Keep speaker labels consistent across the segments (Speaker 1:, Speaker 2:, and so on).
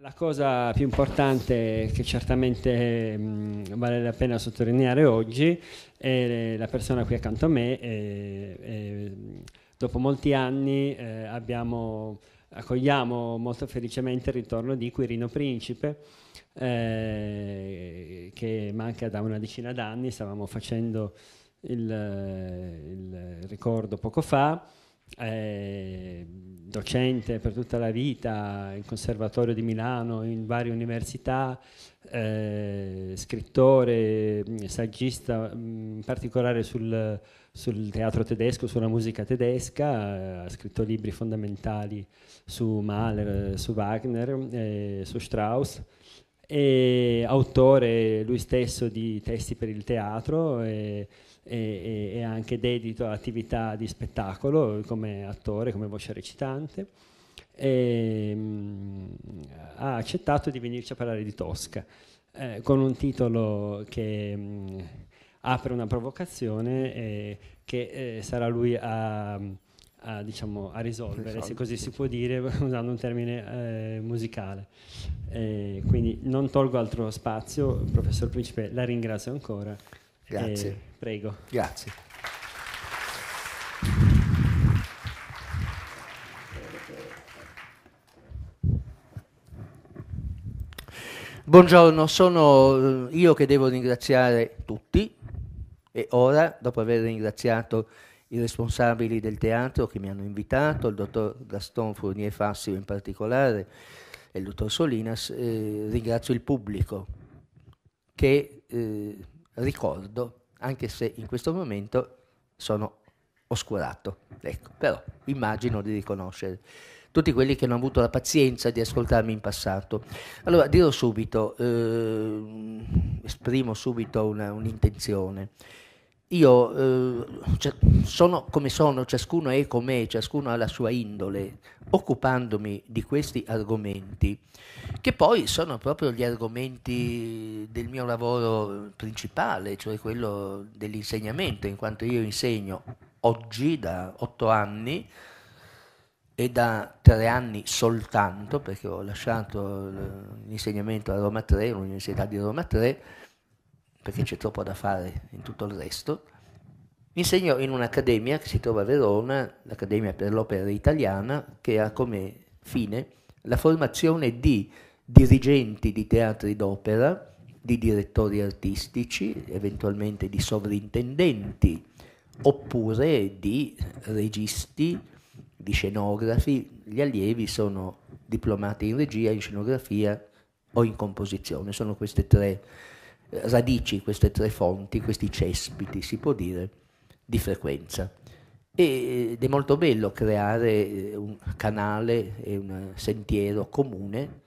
Speaker 1: La cosa più importante che certamente mh, vale la pena sottolineare oggi è la persona qui accanto a me. E, e, dopo molti anni eh, abbiamo, accogliamo molto felicemente il ritorno di Quirino Principe, eh, che manca da una decina d'anni, stavamo facendo il, il ricordo poco fa eh, docente per tutta la vita, in Conservatorio di Milano, in varie università, eh, scrittore, saggista, in particolare sul, sul, teatro tedesco, sulla musica tedesca, eh, ha scritto libri fondamentali su Mahler, eh, su Wagner, eh, su Strauss e autore lui stesso di testi per il teatro e, e anche dedito all'attività di spettacolo come attore, come voce recitante. E, ehm, mh, ha accettato di venirci a parlare di Tosca eh, con un titolo che mh, mm, apre una provocazione eh, che eh, sarà lui a, a, diciamo, a risolvere, se così si può dire, usando un termine eh, musicale. Eh, quindi non tolgo altro spazio, professor Principe, la ringrazio ancora. Grazie. Prego. Grazie.
Speaker 2: Buongiorno, sono eh, io che devo ringraziare tutti e ora, dopo aver ringraziato i responsabili del teatro che mi hanno invitato, il dottor Gaston Fournier Fassio in particolare e il dottor Solinas, eh, ringrazio il pubblico che eh, ricordo anche se in questo momento sono oscurato. Ecco, però immagino di riconoscere tutti quelli che hanno avuto la pazienza di ascoltarmi in passato. Allora, dirò subito, eh, esprimo subito una, un'intenzione io eh, cioè, sono come sono, ciascuno è com'è, ciascuno ha la sua indole, occupandomi di questi argomenti, che poi sono proprio gli argomenti del mio lavoro principale, cioè quello dell'insegnamento, in quanto io insegno oggi da otto anni e da tre anni soltanto, perché ho lasciato eh, l'insegnamento a Roma 3, all'Università di Roma 3, perché c'è troppo da fare in tutto il resto. insegnò in un'accademia che si trova a Verona, l'Accademia per l'Opera Italiana, che ha come fine la formazione di dirigenti di teatri d'opera, di direttori artistici, eventualmente di sovrintendenti, oppure di registi, di scenografi. Gli allievi sono diplomati in regia, in scenografia o in composizione, sono queste tre radici, queste tre fonti, questi cespiti, si può dire, di frequenza. Ed è molto bello creare eh, un canale e un sentiero comune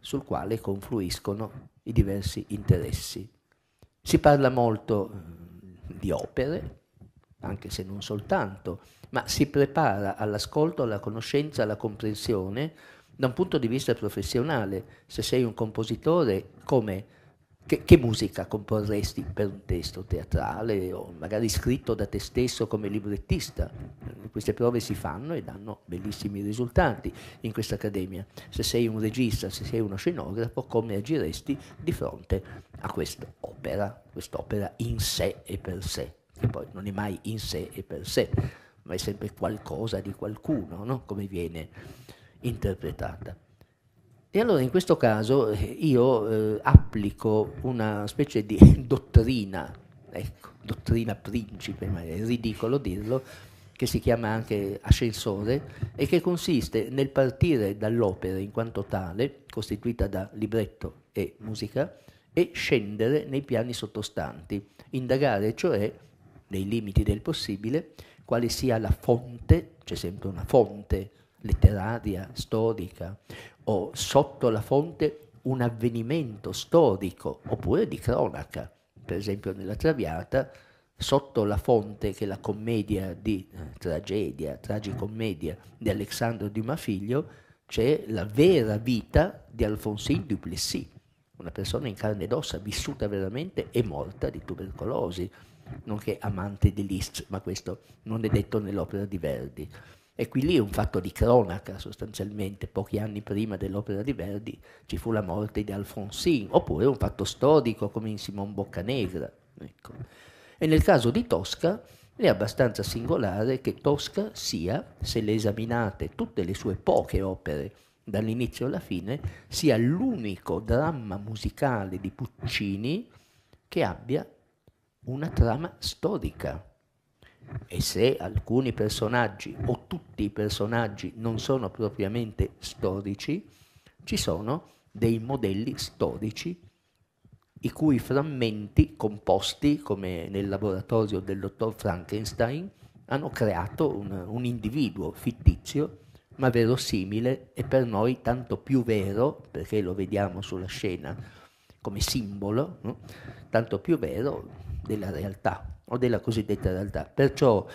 Speaker 2: sul quale confluiscono i diversi interessi. Si parla molto mm, di opere, anche se non soltanto, ma si prepara all'ascolto, alla conoscenza, alla comprensione da un punto di vista professionale. Se sei un compositore, come che, che, musica comporresti per un testo teatrale o magari scritto da te stesso come librettista? Queste prove si fanno e danno bellissimi risultati in questa accademia. Se sei un regista, se sei uno scenografo, come agiresti di fronte a quest'opera, quest'opera in sé e per sé, che poi non è mai in sé e per sé, ma è sempre qualcosa di qualcuno, no? come viene interpretata. E allora in questo caso eh, io eh, applico una specie di dottrina, ecco, dottrina principe, ma è ridicolo dirlo, che si chiama anche ascensore e che consiste nel partire dall'opera in quanto tale, costituita da libretto e musica, e scendere nei piani sottostanti, indagare cioè, nei limiti del possibile, quale sia la fonte, c'è sempre una fonte letteraria, storica o sotto la fonte un avvenimento storico oppure di cronaca. Per esempio nella Traviata, sotto la fonte che la commedia di eh, tragedia, tragicommedia di Alessandro Di Mafiglio, c'è la vera vita di Alfonsin Duplessis, una persona in carne ed ossa, vissuta veramente e morta di tubercolosi, nonché amante di Liszt, ma questo non è detto nell'opera di Verdi. E qui lì è un fatto di cronaca sostanzialmente, pochi anni prima dell'opera di Verdi ci fu la morte di Alfonsin, oppure un fatto storico come in Simon Boccanegra. Ecco. E nel caso di Tosca è abbastanza singolare che Tosca sia, se le esaminate tutte le sue poche opere, dall'inizio alla fine, sia l'unico dramma musicale di Puccini che abbia una trama storica. E se alcuni personaggi o tutti i personaggi non sono propriamente storici, ci sono dei modelli storici i cui frammenti composti, come nel laboratorio del dottor Frankenstein, hanno creato un, un individuo fittizio ma verosimile e per noi tanto più vero, perché lo vediamo sulla scena come simbolo, no? tanto più vero della realtà o della cosiddetta realtà. Perciò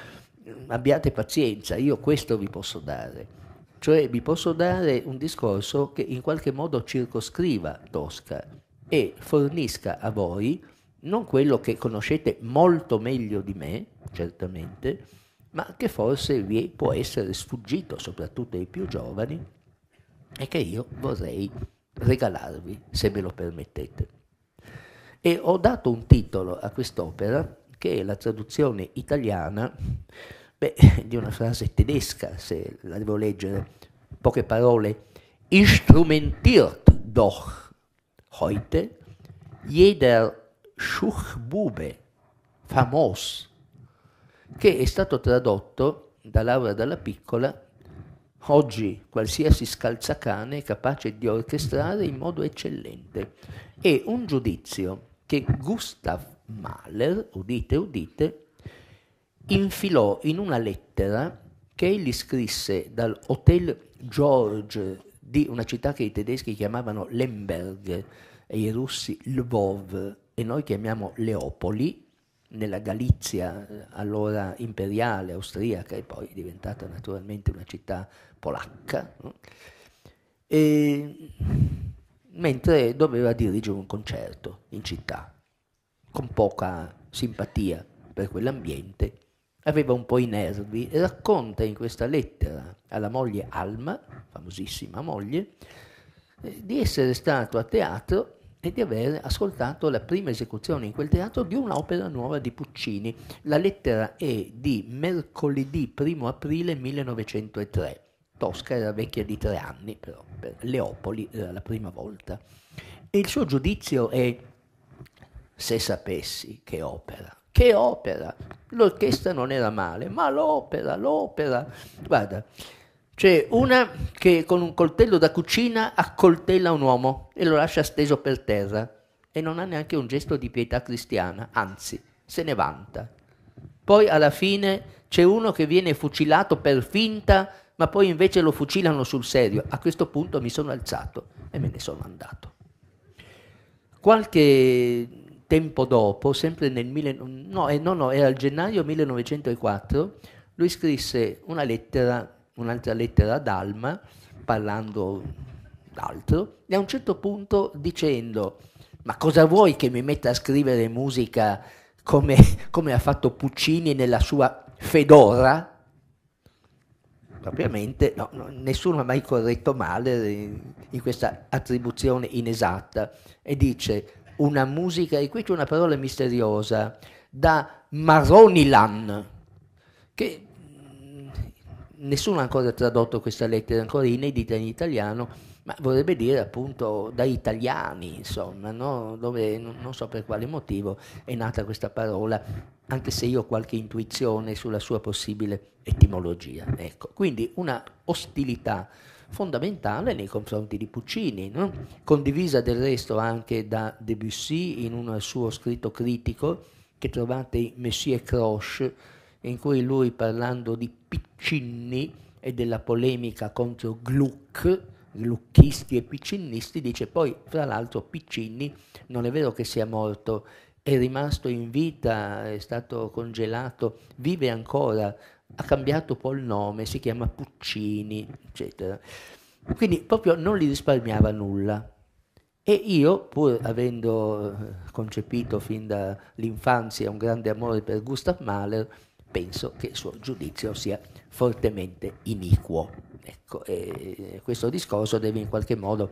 Speaker 2: mm, abbiate pazienza, io questo vi posso dare. Cioè vi posso dare un discorso che in qualche modo circoscriva Tosca e fornisca a voi non quello che conoscete molto meglio di me, certamente, ma che forse vi può essere sfuggito, soprattutto ai più giovani, e che io vorrei regalarvi, se me lo permettete. E ho dato un titolo a quest'opera che è la traduzione italiana beh, di una frase tedesca, se la devo leggere, poche parole, instrumentiert doch heute jeder Schuchbube famos, che è stato tradotto da Laura Dalla Piccola Oggi qualsiasi scalzacane è capace di orchestrare in modo eccellente. È un giudizio che Gustav Mahler, udite, udite, infilò in una lettera che egli scrisse dal Hotel George di una città che i tedeschi chiamavano Lemberg e i russi Lvov e noi chiamiamo Leopoli, nella Galizia eh, allora imperiale austriaca e poi diventata naturalmente una città polacca, e, mentre doveva dirigere un concerto in città con poca simpatia per quell'ambiente, aveva un po' i nervi, racconta in questa lettera alla moglie Alma, famosissima moglie, eh, di essere stato a teatro e di aver ascoltato la prima esecuzione in quel teatro di un'opera nuova di Puccini. La lettera è di mercoledì 1 aprile 1903. Tosca era vecchia di tre anni, però per Leopoli era la prima volta. E il suo giudizio è se sapessi che opera. Che opera? L'orchestra non era male, ma l'opera, l'opera. Guarda, c'è una che con un coltello da cucina accoltella un uomo e lo lascia steso per terra e non ha neanche un gesto di pietà cristiana, anzi, se ne vanta. Poi alla fine c'è uno che viene fucilato per finta, ma poi invece lo fucilano sul serio. A questo punto mi sono alzato e me ne sono andato. Qualche tempo dopo, sempre nel mille, no, eh, no, no, era il gennaio 1904, lui scrisse una lettera, un'altra lettera ad Alma, parlando d'altro, e a un certo punto dicendo, ma cosa vuoi che mi metta a scrivere musica come, come ha fatto Puccini nella sua Fedora? Ovviamente no, nessuno ha mai corretto male in questa attribuzione inesatta e dice una musica, e qui c'è una parola misteriosa, da Maronilan, che mm, nessuno ha ancora tradotto questa lettera, ancora inedita in italiano, ma vorrebbe dire appunto da italiani, insomma, no? dove non, non so per quale motivo è nata questa parola, anche se io ho qualche intuizione sulla sua possibile etimologia. Ecco, quindi una ostilità fondamentale nei confronti di Puccini, no? condivisa del resto anche da Debussy in un suo scritto critico che trovate in Messie Croche, in cui lui parlando di Piccinni e della polemica contro Gluck, glucchisti e Piccinisti, dice poi fra l'altro Piccinni non è vero che sia morto, è rimasto in vita, è stato congelato, vive ancora ha cambiato poi il nome, si chiama Puccini, eccetera. Quindi proprio non gli risparmiava nulla. E io, pur avendo eh, concepito fin dall'infanzia un grande amore per Gustav Mahler, penso che il suo giudizio sia fortemente iniquo. Ecco, questo discorso deve in qualche modo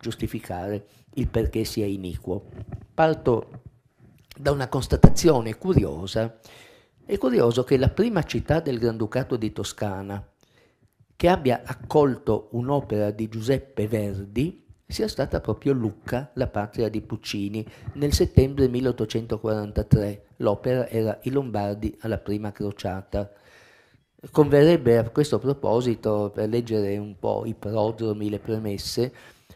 Speaker 2: giustificare il perché sia iniquo. Parto da una constatazione curiosa è curioso che la prima città del Granducato di Toscana che abbia accolto un'opera di Giuseppe Verdi sia stata proprio Lucca, la patria di Puccini. Nel settembre 1843 l'opera era I Lombardi alla prima crociata. Converrebbe a questo proposito, per leggere un po' i prodromi, le premesse,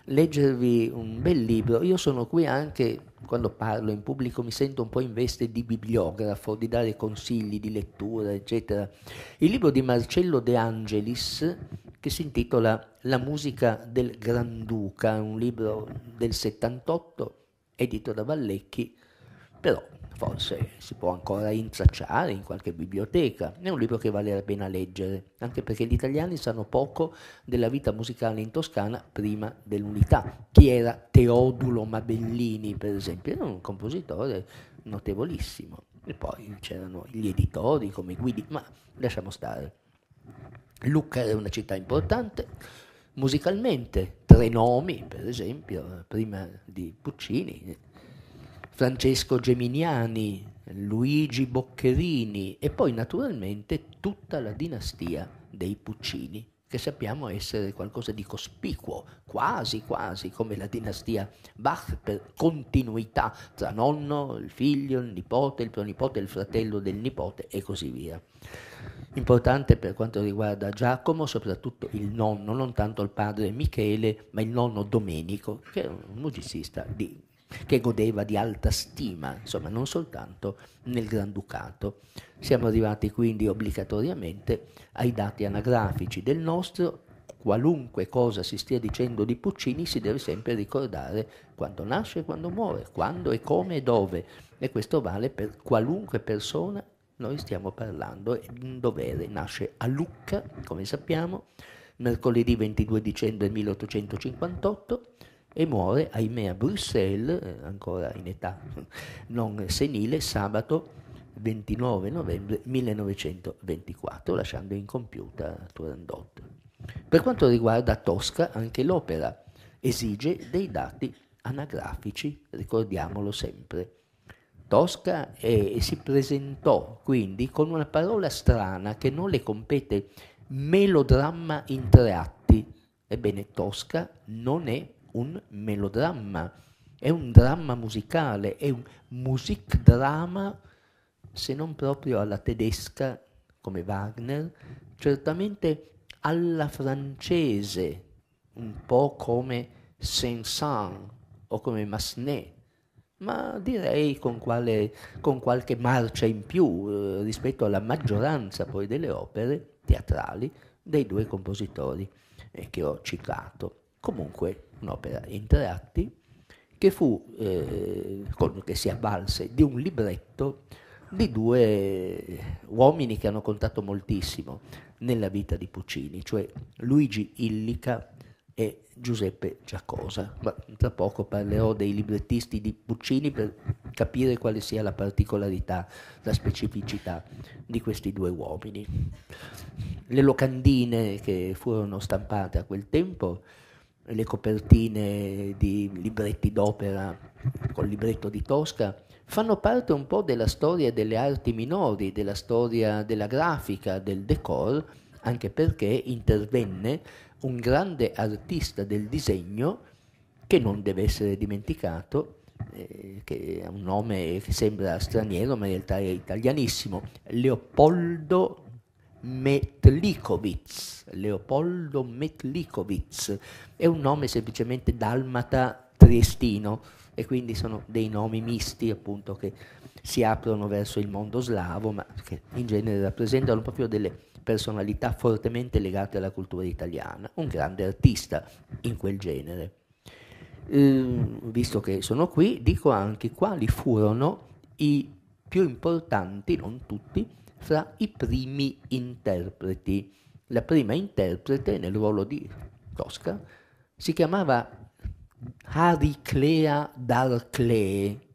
Speaker 2: leggervi un bel libro. Io sono qui anche quando parlo in pubblico mi sento un po' in veste di bibliografo, di dare consigli di lettura, eccetera. Il libro di Marcello De Angelis che si intitola La musica del Granduca, un libro del 78 edito da Vallecchi, però forse si può ancora intracciare in qualche biblioteca. È un libro che vale la pena leggere, anche perché gli italiani sanno poco della vita musicale in Toscana prima dell'unità. Chi era Teodulo Mabellini, per esempio? Era un compositore notevolissimo. E poi c'erano gli editori come guidi, ma lasciamo stare. Lucca era una città importante musicalmente, tre nomi per esempio, prima di Puccini, Francesco Geminiani, Luigi Boccherini e poi naturalmente tutta la dinastia dei Puccini, che sappiamo essere qualcosa di cospicuo, quasi quasi come la dinastia Bach per continuità tra nonno, il figlio, il nipote, il pronipote, il fratello del nipote e così via. Importante per quanto riguarda Giacomo, soprattutto il nonno, non tanto il padre Michele, ma il nonno Domenico, che è un musicista di che godeva di alta stima, insomma non soltanto nel Granducato. Siamo arrivati quindi obbligatoriamente ai dati anagrafici del nostro, qualunque cosa si stia dicendo di Puccini si deve sempre ricordare quando nasce e quando muore, quando e come e dove e questo vale per qualunque persona noi stiamo parlando, è un dovere, nasce a Lucca, come sappiamo, mercoledì 22 dicembre 1858 e muore, ahimè, a Bruxelles, eh, ancora in età non senile, sabato 29 novembre 1924, lasciando incompiuta Turandot. Per quanto riguarda Tosca, anche l'opera esige dei dati anagrafici, ricordiamolo sempre. Tosca eh, si presentò quindi con una parola strana che non le compete, melodramma in tre atti. Ebbene, Tosca non è un melodramma, è un dramma musicale, è un musikdrama, se non proprio alla tedesca come Wagner, certamente alla francese, un po' come Saint-Saëns o come Massenet, ma direi con, quale, con, qualche marcia in più eh, rispetto alla maggioranza poi delle opere teatrali dei due compositori eh, che ho citato. Comunque un'opera in tre atti, che, fu, eh, con, che si avvalse di un libretto di due uomini che hanno contato moltissimo nella vita di Puccini, cioè Luigi Illica e Giuseppe Giacosa. Ma tra poco parlerò dei librettisti di Puccini per capire quale sia la particolarità, la specificità di questi due uomini. Le locandine che furono stampate a quel tempo le copertine di libretti d'opera col libretto di Tosca, fanno parte un po' della storia delle arti minori, della storia della grafica, del decor, anche perché intervenne un grande artista del disegno che non deve essere dimenticato, eh, che è un nome che sembra straniero ma in realtà è italianissimo, Leopoldo Metlikovic, Leopoldo Metlikovic, è un nome semplicemente dalmata triestino e quindi sono dei nomi misti appunto che si aprono verso il mondo slavo ma che in genere rappresentano proprio delle personalità fortemente legate alla cultura italiana, un grande artista in quel genere. Ehm, visto che sono qui, dico anche quali furono i più importanti, non tutti, fra i primi interpreti. La prima interprete nel ruolo di Tosca si chiamava Ariclea d'Arclee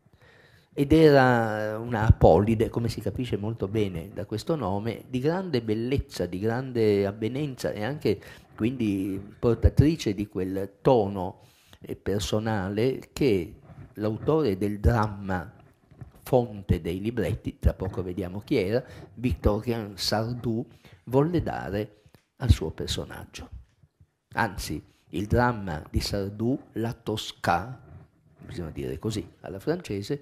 Speaker 2: ed era una apolide, come si capisce molto bene da questo nome, di grande bellezza, di grande avvenenza e anche quindi portatrice di quel tono eh, personale che l'autore del dramma fonte dei libretti, tra poco vediamo chi era, Victorian Sardou, volle dare al suo personaggio. Anzi, il dramma di Sardou, La Tosca, bisogna dire così alla francese,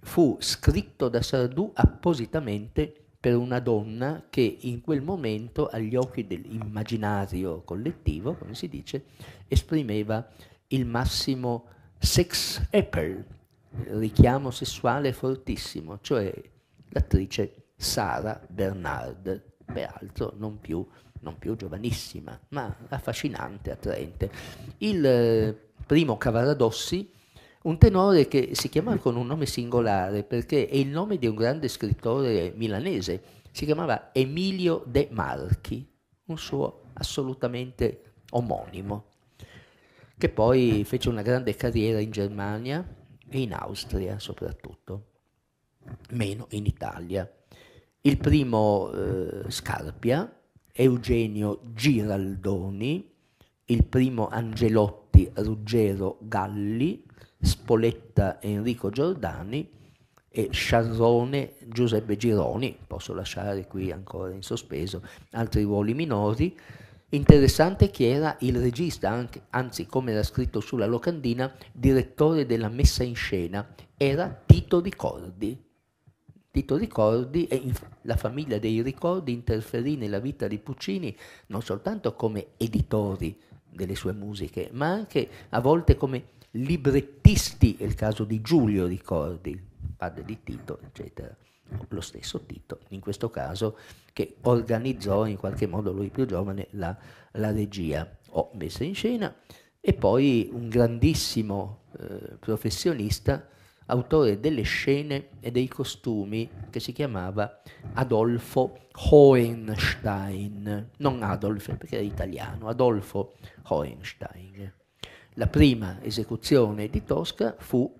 Speaker 2: fu scritto da Sardou appositamente per una donna che in quel momento, agli occhi dell'immaginario collettivo, come si dice, esprimeva il massimo sex apple, richiamo sessuale fortissimo, cioè l'attrice Sara Bernard, peraltro non più, non più giovanissima, ma affascinante, attraente. Il eh, primo Cavaradossi, un tenore che si chiama con un nome singolare perché è il nome di un grande scrittore milanese, si chiamava Emilio De Marchi, un suo assolutamente omonimo, che poi fece una grande carriera in Germania e in Austria soprattutto, meno in Italia. Il primo eh, Scarpia, Eugenio Giraldoni, il primo Angelotti Ruggero Galli, Spoletta Enrico Giordani e Sciarrone Giuseppe Gironi, posso lasciare qui ancora in sospeso altri ruoli minori, Interessante che era il regista, anche, anzi come era scritto sulla locandina, direttore della messa in scena, era Tito Ricordi. Tito Ricordi e inf- la famiglia dei Ricordi interferì nella vita di Puccini non soltanto come editori delle sue musiche, ma anche a volte come librettisti, è il caso di Giulio Ricordi, padre di Tito, eccetera lo stesso Tito, in questo caso, che organizzò in qualche modo lui più giovane la, la regia o messa in scena, e poi un grandissimo eh, professionista, autore delle scene e dei costumi, che si chiamava Adolfo Hohenstein, non Adolf perché era italiano, Adolfo Hohenstein. La prima esecuzione di Tosca fu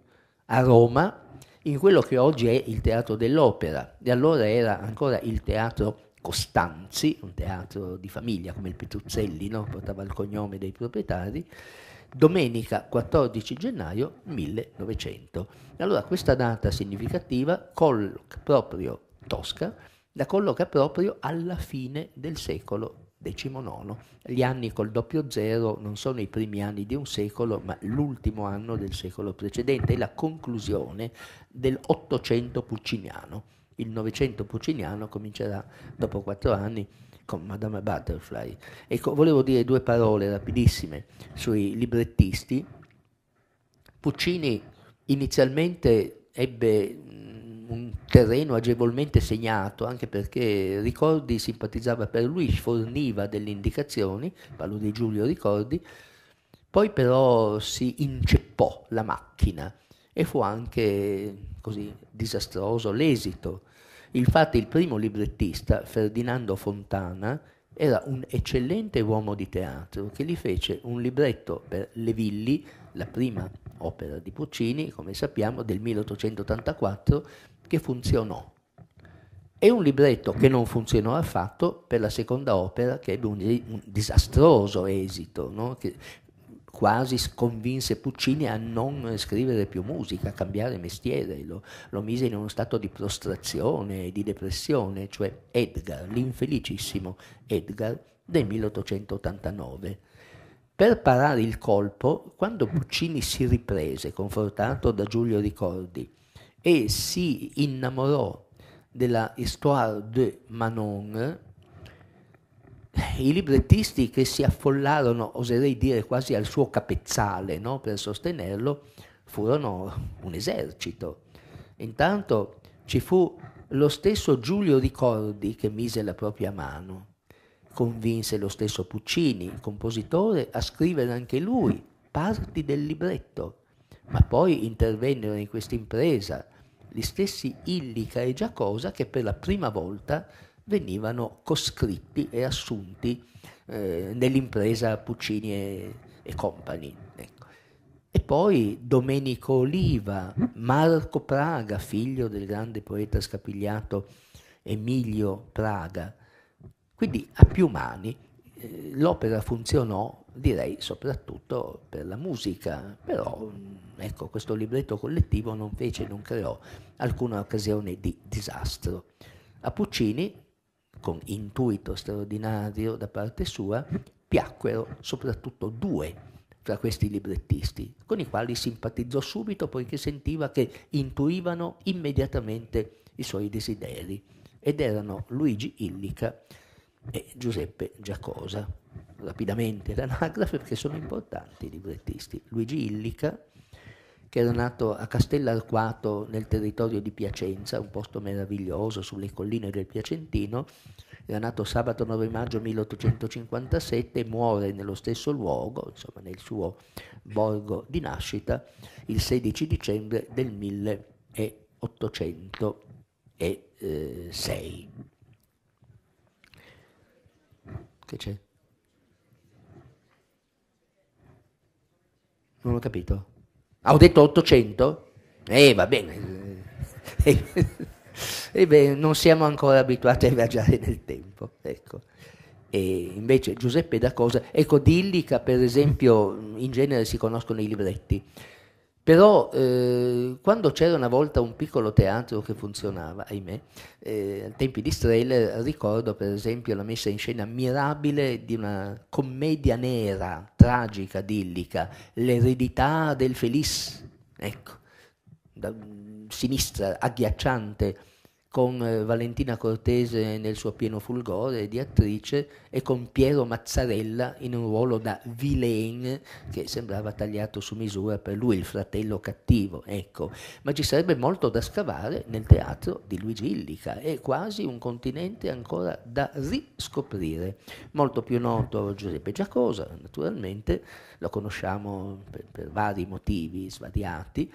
Speaker 2: a Roma in quello che oggi è il teatro dell'opera e allora era ancora il teatro Costanzi, un teatro di famiglia come il Petruzzelli, no? portava il cognome dei proprietari, domenica 14 gennaio 1900. Allora questa data significativa colloca proprio Tosca, la colloca proprio alla fine del secolo decimonono, gli anni col doppio zero non sono i primi anni di un secolo, ma l'ultimo anno del secolo precedente, è la conclusione dell'Ottocento pucciniano. Il Novecento pucciniano comincerà dopo quattro anni con Madame Butterfly. Ecco, volevo dire due parole rapidissime sui librettisti. Puccini inizialmente ebbe un terreno agevolmente segnato, anche perché Ricordi simpatizzava per lui, forniva delle indicazioni, parlo di Giulio Ricordi, poi però si inceppò la macchina e fu anche così disastroso l'esito. Infatti il primo librettista, Ferdinando Fontana, era un eccellente uomo di teatro che gli fece un libretto per Le Villi, la prima opera di Puccini, come sappiamo, del 1884, che funzionò e un libretto che non funzionò affatto per la seconda opera che ebbe un, un disastroso esito, no? che quasi convinse Puccini a non scrivere più musica, a cambiare mestiere, lo, lo mise in uno stato di prostrazione e di depressione, cioè Edgar, l'infelicissimo Edgar del 1889. Per parare il colpo, quando Puccini si riprese, confortato da Giulio Ricordi, e si innamorò della Histoire de Manon, i librettisti che si affollarono, oserei dire quasi al suo capezzale no? per sostenerlo, furono un esercito. Intanto ci fu lo stesso Giulio Ricordi che mise la propria mano, convinse lo stesso Puccini, il compositore, a scrivere anche lui parti del libretto ma poi intervennero in questa impresa gli stessi Illica e Giacosa che per la prima volta venivano coscritti e assunti eh, nell'impresa Puccini e, e Company. Ecco. E poi Domenico Oliva, Marco Praga, figlio del grande poeta scapigliato Emilio Praga. Quindi a più mani eh, l'opera funzionò direi soprattutto per la musica, però mm, ecco, questo libretto collettivo non fece, non creò alcuna occasione di disastro. A Puccini, con intuito straordinario da parte sua, piacquero soprattutto due fra questi librettisti, con i quali simpatizzò subito poiché sentiva che intuivano immediatamente i suoi desideri, ed erano Luigi Illica e Giuseppe Giacosa, rapidamente l'anagrafe perché sono importanti i librettisti. Luigi Illica, che era nato a Castellarquato nel territorio di Piacenza, un posto meraviglioso sulle colline del Piacentino, era nato sabato 9 maggio 1857 e muore nello stesso luogo, insomma nel suo borgo di nascita, il 16 dicembre del 1806. Che c'è? Non ho capito. Ah, ho detto 800? Eh, va bene. Eh, eh, beh, non siamo ancora abituati a viaggiare nel tempo. Ecco. E invece Giuseppe da Cosa, ecco, di Illica per esempio in genere si conoscono i libretti. Però eh, quando c'era una volta un piccolo teatro che funzionava, ahimè, eh, ai tempi di Strehler, ricordo per esempio la messa in scena mirabile di una commedia nera, tragica, idillica, L'eredità del Felice, ecco, da, mm, sinistra, agghiacciante, con eh, Valentina Cortese nel suo pieno fulgore di attrice e con Piero Mazzarella in un ruolo da vilain che sembrava tagliato su misura per lui, il fratello cattivo, ecco. Ma ci sarebbe molto da scavare nel teatro di Luigi Illica, è quasi un continente ancora da riscoprire. Molto più noto Giuseppe Giacosa, naturalmente, lo conosciamo per, per vari motivi svariati,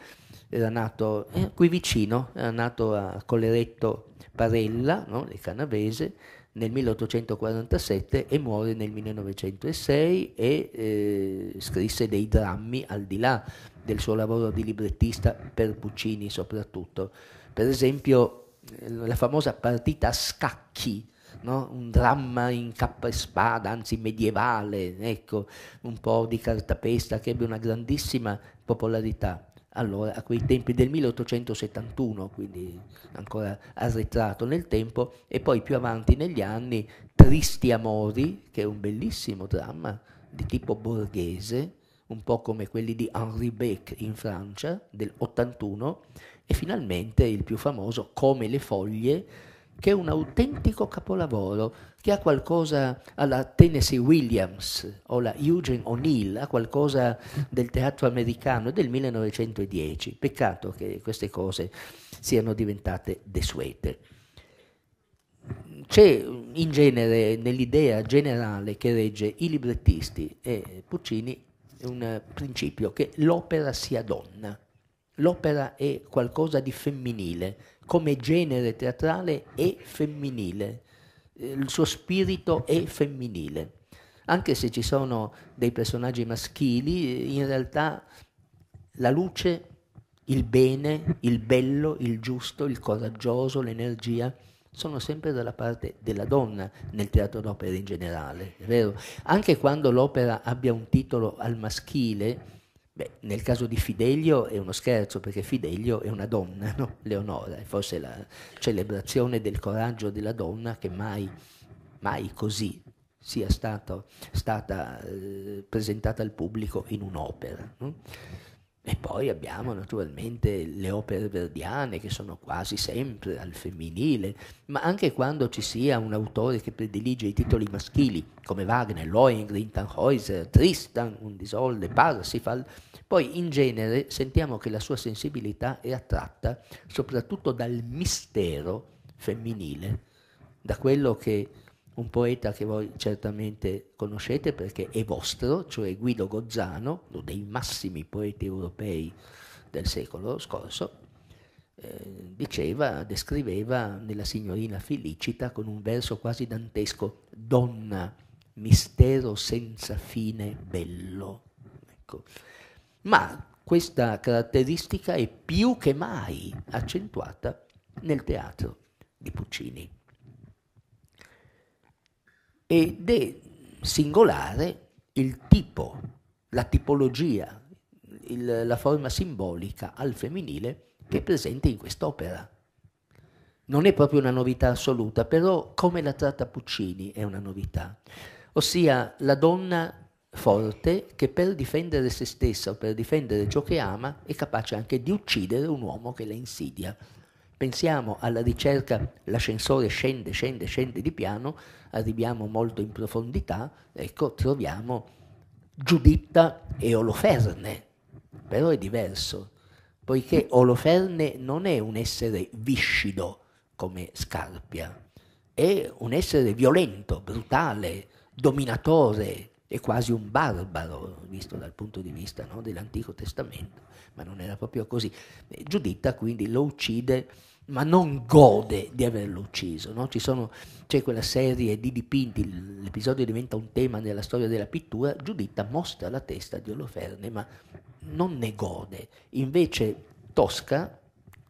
Speaker 2: era nato eh. eh, qui vicino, era nato a Colleretto Parella, no? il canavese, nel 1847 e muore nel 1906 e eh, scrisse dei drammi al di là del suo lavoro di librettista per Puccini soprattutto. Per esempio eh, la famosa partita a scacchi, no? un dramma in cappa e spada, anzi medievale, ecco, un po' di cartapesta che ebbe una grandissima popolarità. Allora, a quei tempi del 1871, quindi ancora arretrato nel tempo, e poi più avanti negli anni Tristi Amori, che è un bellissimo dramma di tipo borghese, un po' come quelli di Henri Beck in Francia del 81, e finalmente il più famoso Come le foglie, che è un autentico capolavoro, che ha qualcosa alla Tennessee Williams o la Eugene O'Neill, ha qualcosa del teatro americano del 1910. Peccato che queste cose siano diventate desuete. C'è in genere nell'idea generale che regge i librettisti e Puccini un principio che l'opera sia donna, l'opera è qualcosa di femminile, come genere teatrale è femminile, eh, il suo spirito è femminile. Anche se ci sono dei personaggi maschili, eh, in realtà la luce, il bene, il bello, il giusto, il coraggioso, l'energia sono sempre dalla parte della donna nel teatro d'opera in generale, vero? Anche quando l'opera abbia un titolo al maschile, Beh, nel caso di Fidelio è uno scherzo perché Fidelio è una donna, no? Leonora, è forse la celebrazione del coraggio della donna che mai, mai così sia stato, stata eh, presentata al pubblico in un'opera. No? E poi abbiamo naturalmente le opere verdiane che sono quasi sempre al femminile, ma anche quando ci sia un autore che predilige i titoli maschili, come Wagner, Loing, Rintanhäuser, Tristan, Undisolde, Parsifal, poi in genere sentiamo che la sua sensibilità è attratta soprattutto dal mistero femminile, da quello che un poeta che voi certamente conoscete perché è vostro, cioè Guido Gozzano, uno dei massimi poeti europei del secolo scorso, eh, diceva, descriveva nella signorina Felicita con un verso quasi dantesco, donna, mistero senza fine, bello. Ecco. Ma questa caratteristica è più che mai accentuata nel teatro di Puccini ed è singolare il tipo, la tipologia, il, la forma simbolica al femminile che è presente in quest'opera. Non è proprio una novità assoluta, però come la tratta Puccini è una novità, ossia la donna forte che per difendere se stessa o per difendere ciò che ama è capace anche di uccidere un uomo che la insidia. Pensiamo alla ricerca, l'ascensore scende, scende, scende di piano, arriviamo molto in profondità, ecco, troviamo Giuditta e Oloferne, però è diverso, poiché Oloferne non è un essere viscido come Scarpia, è un essere violento, brutale, dominatore, è quasi un barbaro, visto dal punto di vista no, dell'Antico Testamento, ma non era proprio così. Giuditta quindi lo uccide ma non gode di averlo ucciso. No? Sono, c'è quella serie di dipinti, l'episodio diventa un tema nella storia della pittura, Giuditta mostra la testa di Oloferne, ma non ne gode. Invece Tosca,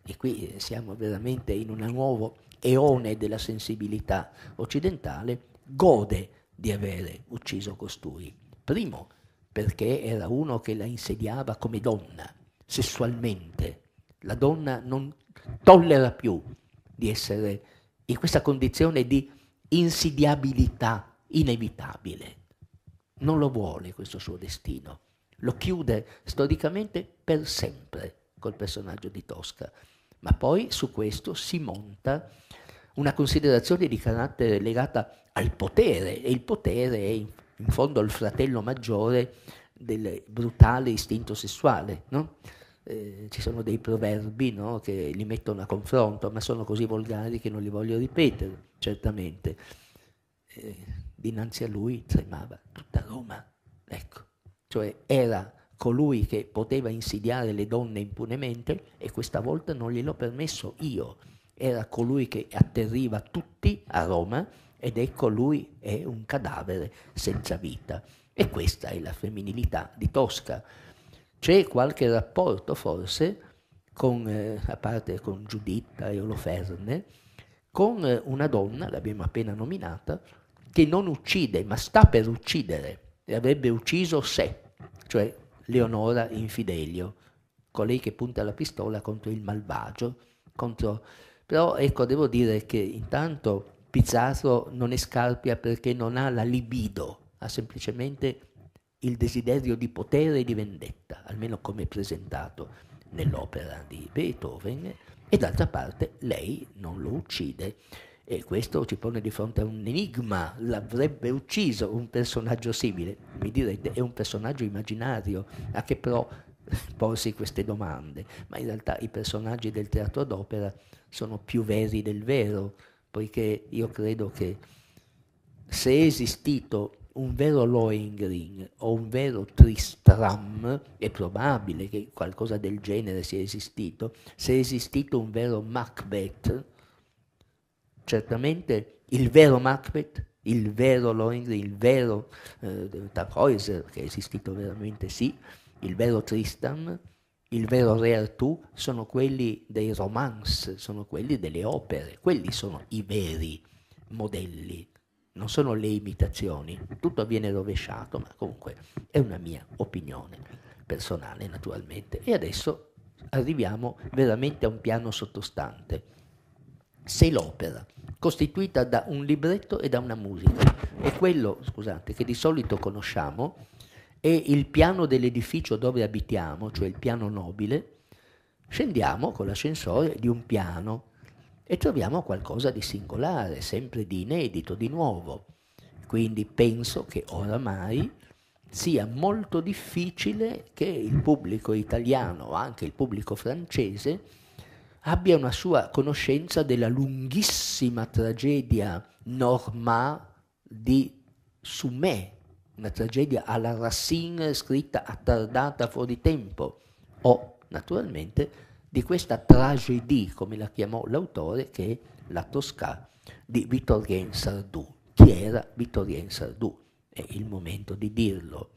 Speaker 2: e qui eh, siamo veramente in un nuovo eone della sensibilità occidentale, gode di avere ucciso costui. Primo, perché era uno che la insediava come donna, sessualmente. La donna non tollera più di essere in questa condizione di insidiabilità inevitabile. Non lo vuole questo suo destino, lo chiude storicamente per sempre col personaggio di Tosca, ma poi su questo si monta una considerazione di carattere legata al potere e il potere è in, in fondo il fratello maggiore del brutale istinto sessuale. No? eh, ci sono dei proverbi no, che li mettono a confronto, ma sono così volgari che non li voglio ripetere, certamente. Eh, dinanzi a lui tremava tutta Roma, ecco, cioè era colui che poteva insidiare le donne impunemente e questa volta non gliel'ho permesso io, era colui che atterriva tutti a Roma ed ecco lui è un cadavere senza vita. E questa è la femminilità di Tosca. C'è qualche rapporto forse, con, eh, a parte con Giuditta e Oloferne, con eh, una donna, l'abbiamo appena nominata, che non uccide, ma sta per uccidere, e avrebbe ucciso sé, cioè Leonora Infidelio, colei che punta la pistola contro il malvagio, contro... però ecco, devo dire che intanto Pizzarro non è scarpia perché non ha la libido, ha semplicemente il desiderio di potere e di vendetta, almeno come presentato nell'opera di Beethoven, e d'altra parte lei non lo uccide. E questo ci pone di fronte a un enigma, l'avrebbe ucciso un personaggio simile, mi direte è un personaggio immaginario a che però porsi queste domande, ma in realtà i personaggi del teatro d'opera sono più veri del vero, poiché io credo che se è esistito un vero Lohengrin o un vero Tristram, è probabile che qualcosa del genere sia esistito, se è esistito un vero Macbeth, certamente il vero Macbeth, il vero Lohengrin, il vero eh, Taphäuser, che è esistito veramente sì, il vero Tristram, il vero Re Artù, sono quelli dei romance, sono quelli delle opere, quelli sono i veri modelli non sono le imitazioni, tutto avviene rovesciato, ma comunque è una mia opinione personale naturalmente. E adesso arriviamo veramente a un piano sottostante. Se l'opera, costituita da un libretto e da una musica, è quello, scusate, che di solito conosciamo, è il piano dell'edificio dove abitiamo, cioè il piano nobile, scendiamo con l'ascensore di un piano e troviamo qualcosa di singolare, sempre di inedito, di nuovo. Quindi penso che oramai sia molto difficile che il pubblico italiano, anche il pubblico francese, abbia una sua conoscenza della lunghissima tragedia norma di Sumé, una tragedia alla Racine scritta attardata fuori tempo, o naturalmente di questa tragedia, come la chiamò l'autore, che è la Tosca di Vittorien Sardou. Chi era Vittorien Sardou? È il momento di dirlo.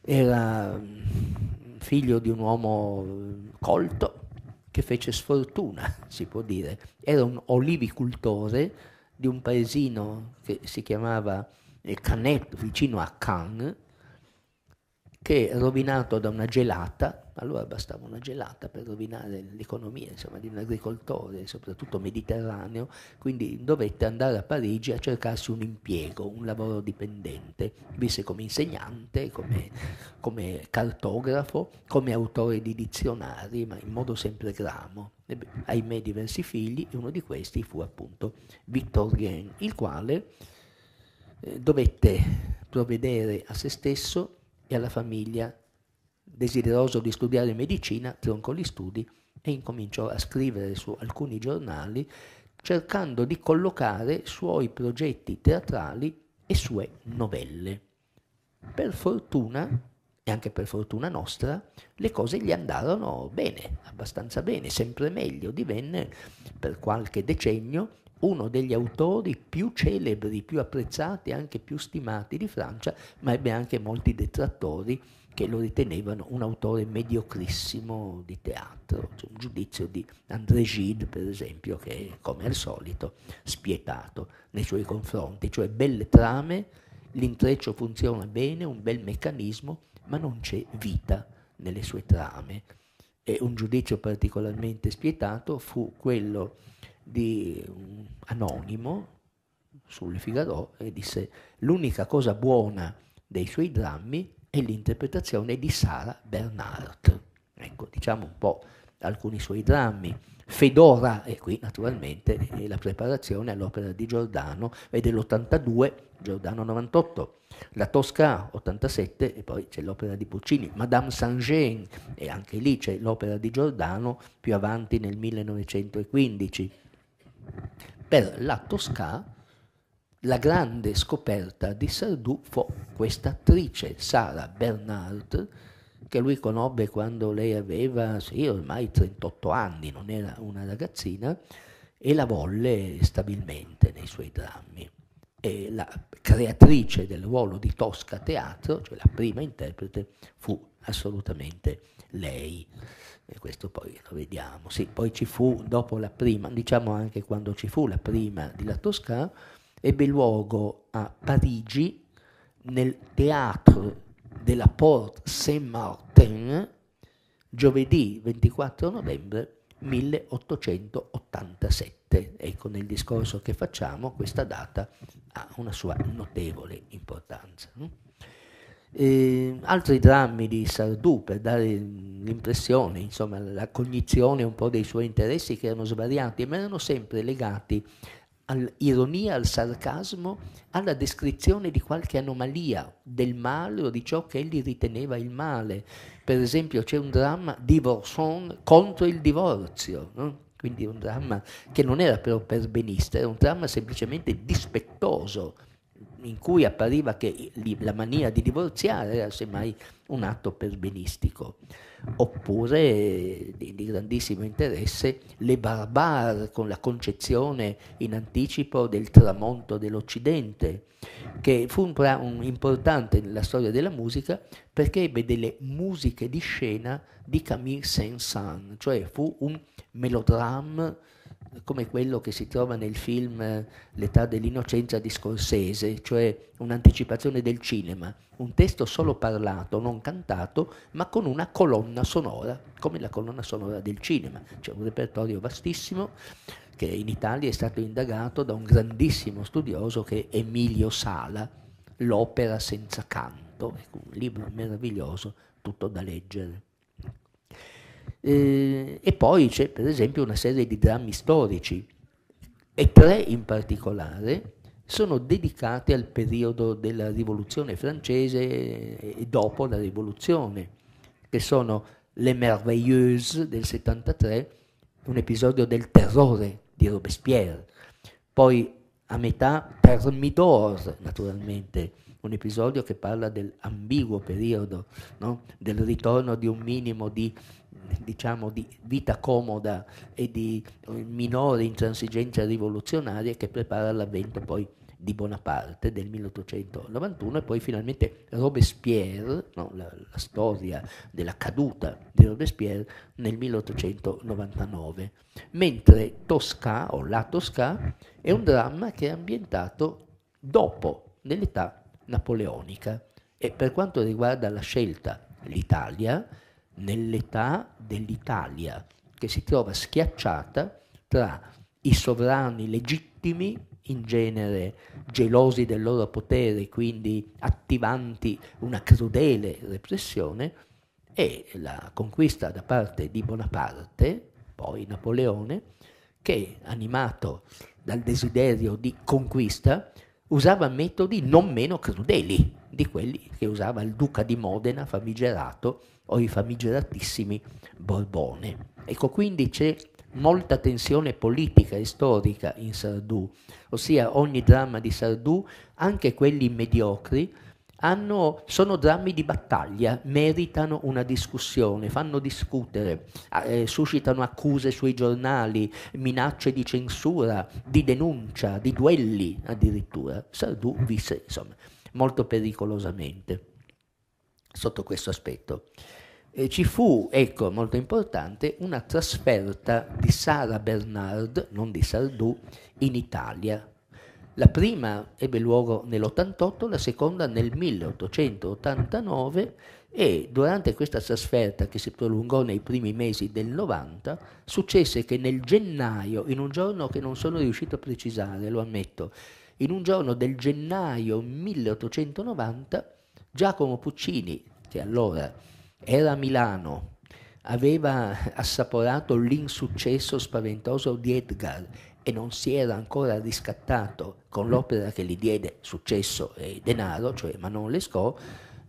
Speaker 2: Era mm, figlio di un uomo mm, colto che fece sfortuna, si può dire. Era un olivicultore di un paesino che si chiamava eh, Canet, vicino a Cannes, che rovinato da una gelata allora bastava una gelata per rovinare l'economia insomma, di un agricoltore, soprattutto mediterraneo, quindi dovette andare a Parigi a cercarsi un impiego, un lavoro dipendente. Visse come insegnante, come, come cartografo, come autore di dizionari, ma in modo sempre gramo. Ebbe, ahimè diversi figli e uno di questi fu appunto Victor Guérin, il quale eh, dovette provvedere a se stesso e alla famiglia desideroso di studiare medicina, troncò gli studi e incominciò a scrivere su alcuni giornali cercando di collocare suoi progetti teatrali e sue novelle. Per fortuna, e anche per fortuna nostra, le cose gli andarono bene, abbastanza bene, sempre meglio, divenne per qualche decennio uno degli autori più celebri, più apprezzati, anche più stimati di Francia, ma ebbe anche molti detrattori che lo ritenevano un autore mediocrissimo di teatro, cioè un giudizio di André Gide, per esempio, che è, come al solito, spietato nei suoi confronti, cioè belle trame, l'intreccio funziona bene, un bel meccanismo, ma non c'è vita nelle sue trame. E un giudizio particolarmente spietato fu quello di un anonimo sul Figaro e disse l'unica cosa buona dei suoi drammi e l'interpretazione di Sara Bernhardt. Ecco, diciamo un po' alcuni suoi drammi. Fedora, e qui naturalmente la preparazione all'opera di Giordano, è dell'82, Giordano 98, la Tosca 87 e poi c'è l'opera di Puccini, Madame Saint-Jean, e anche lì c'è l'opera di Giordano più avanti nel 1915. Per la Toscana la grande scoperta di Sardou fu questa attrice, Sara Bernard, che lui conobbe quando lei aveva, sì, ormai 38 anni, non era una ragazzina, e la volle stabilmente nei suoi drammi. E la creatrice del ruolo di Tosca Teatro, cioè la prima interprete, fu assolutamente lei. E questo poi lo vediamo. Sì, poi ci fu, dopo la prima, diciamo anche quando ci fu la prima di La Toscana, ebbe luogo a Parigi nel Teatro della Porte Saint-Martin giovedì 24 novembre 1887. Ecco, nel discorso che facciamo questa data ha una sua notevole importanza. Eh, altri drammi di Sardù per dare l'impressione, insomma, la cognizione un po' dei suoi interessi che erano svariati, ma erano sempre legati all'ironia, al sarcasmo, alla descrizione di qualche anomalia del male o di ciò che egli riteneva il male. Per esempio c'è un dramma Divorson contro il divorzio, no? quindi un dramma che non era però perbenista, era un dramma semplicemente dispettoso, in cui appariva che la mania di divorziare era semmai un atto perbenistico oppure di, di grandissimo interesse le barbar con la concezione in anticipo del tramonto dell'Occidente, che fu un, un, importante nella storia della musica perché ebbe delle musiche di scena di Camille Saint-Saëns, cioè fu un melodramma come quello che si trova nel film eh, L'età dell'innocenza di Scorsese, cioè un'anticipazione del cinema, un testo solo parlato, non cantato, ma con una colonna sonora, come la colonna sonora del cinema, c'è un repertorio vastissimo che in Italia è stato indagato da un grandissimo studioso che è Emilio Sala, L'opera senza canto, un libro meraviglioso, tutto da leggere. Eh, e poi c'è per esempio una serie di drammi storici e tre in particolare sono dedicati al periodo della rivoluzione francese e dopo la rivoluzione, che sono Le Merveilleuse del 73, un episodio del terrore di Robespierre, poi a metà Thermidor, naturalmente, un episodio che parla dell'ambiguo periodo, no? del ritorno di un minimo di diciamo, di vita comoda e di eh, minore intransigenza rivoluzionaria che prepara l'avvento poi di Bonaparte del 1891 e poi finalmente Robespierre, no, la, la, storia della caduta di Robespierre nel 1899, mentre Tosca o La Tosca è un dramma che è ambientato dopo, nell'età napoleonica e per quanto riguarda la scelta l'Italia, nell'età dell'Italia, che si trova schiacciata tra i sovrani legittimi, in genere gelosi del loro potere, quindi attivanti una crudele repressione, e la conquista da parte di Bonaparte, poi Napoleone, che, animato dal desiderio di conquista, usava metodi non meno crudeli di quelli che usava il duca di Modena famigerato o i famigeratissimi Borbone. Ecco, quindi c'è molta tensione politica e storica in Sardù, ossia ogni dramma di Sardù, anche quelli mediocri, hanno, sono drammi di battaglia, meritano una discussione, fanno discutere, eh, suscitano accuse sui giornali, minacce di censura, di denuncia, di duelli addirittura. Sardù visse, insomma, molto pericolosamente sotto questo aspetto eh, ci fu, ecco, molto importante, una trasferta di Sara Bernard, non di Sardù, in Italia. La prima ebbe luogo nell'88, la seconda nel 1889 e durante questa trasferta che si prolungò nei primi mesi del 90 successe che nel gennaio, in un giorno che non sono riuscito a precisare, lo ammetto, in un giorno del gennaio 1890 Giacomo Puccini, che allora era a Milano, aveva assaporato l'insuccesso spaventoso di Edgar e non si era ancora riscattato con l'opera che gli diede successo e denaro, cioè Manon Lescaut,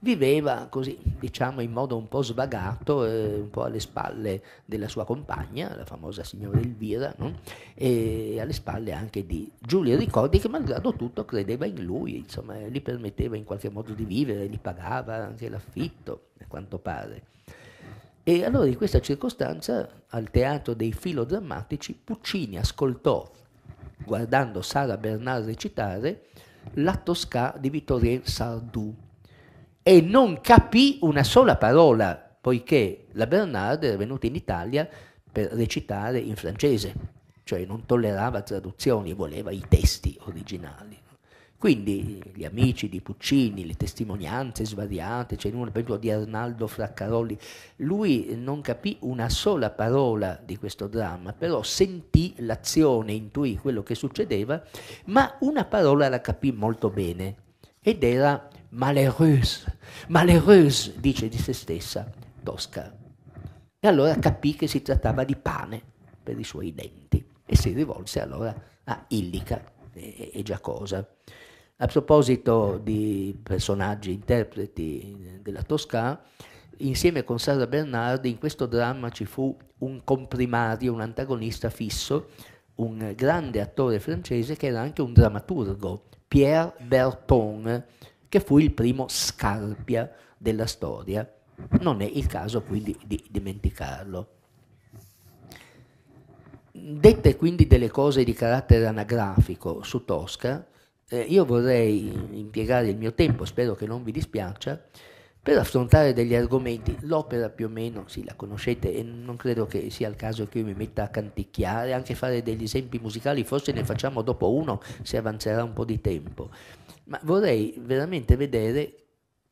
Speaker 2: viveva così, diciamo in modo un po' svagato, eh, un po' alle spalle della sua compagna, la famosa signora Elvira, no? e alle spalle anche di Giulio Ricordi che malgrado tutto credeva in lui, insomma, eh, gli permetteva in qualche modo di vivere, gli pagava anche l'affitto, a quanto pare. E allora in questa circostanza, al teatro dei filodrammatici, Puccini ascoltò, guardando Sara Bernard recitare, la Tosca di Vittorien Sardou e non capì una sola parola, poiché la Bernard era venuta in Italia per recitare in francese, cioè non tollerava traduzioni, voleva i testi originali. Quindi gli amici di Puccini, le testimonianze svariate, c'è cioè uno per esempio di Arnaldo Fraccaroli, lui non capì una sola parola di questo dramma, però sentì l'azione, intuì quello che succedeva, ma una parola la capì molto bene ed era malheureuse, malheureuse, dice di se stessa Tosca. E allora capì che si trattava di pane per i suoi denti e si rivolse allora a Illica e, e Giacosa. A proposito di personaggi interpreti della Tosca, insieme con Sara Bernardi in questo dramma ci fu un comprimario, un antagonista fisso, un grande attore francese che era anche un drammaturgo, Pierre Berton, che fu il primo scarpia della storia. Non è il caso quindi di dimenticarlo. Dette quindi delle cose di carattere anagrafico su Tosca, eh, io vorrei impiegare il mio tempo, spero che non vi dispiaccia, per affrontare degli argomenti, l'opera più o meno, sì, la conoscete e non credo che sia il caso che io mi metta a canticchiare, anche fare degli esempi musicali, forse ne facciamo dopo uno se avanzerà un po' di tempo ma vorrei veramente vedere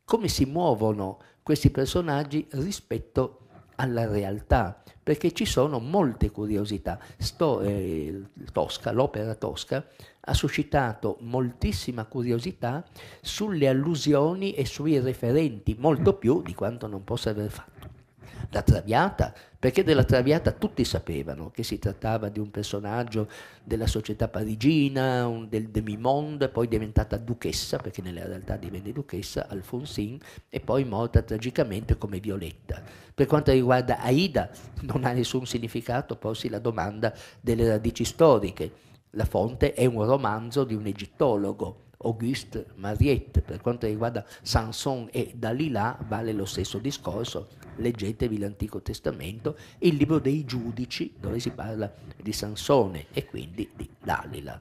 Speaker 2: come si muovono questi personaggi rispetto alla realtà, perché ci sono molte curiosità. Sto, eh, tosca, l'opera tosca ha suscitato moltissima curiosità sulle allusioni e sui referenti, molto più di quanto non possa aver fatto la Traviata, perché della Traviata tutti sapevano che si trattava di un personaggio della società parigina, un, del demimonde, poi diventata duchessa, perché nella realtà divenne duchessa, Alfonsin, e poi morta tragicamente come Violetta. Per quanto riguarda Aida, non ha nessun significato porsi la domanda delle radici storiche. La fonte è un romanzo di un egittologo, Auguste Mariette. Per quanto riguarda Sanson e Dalila vale lo stesso discorso, leggetevi l'Antico Testamento, il libro dei giudici dove si parla di Sansone e quindi di Dalila.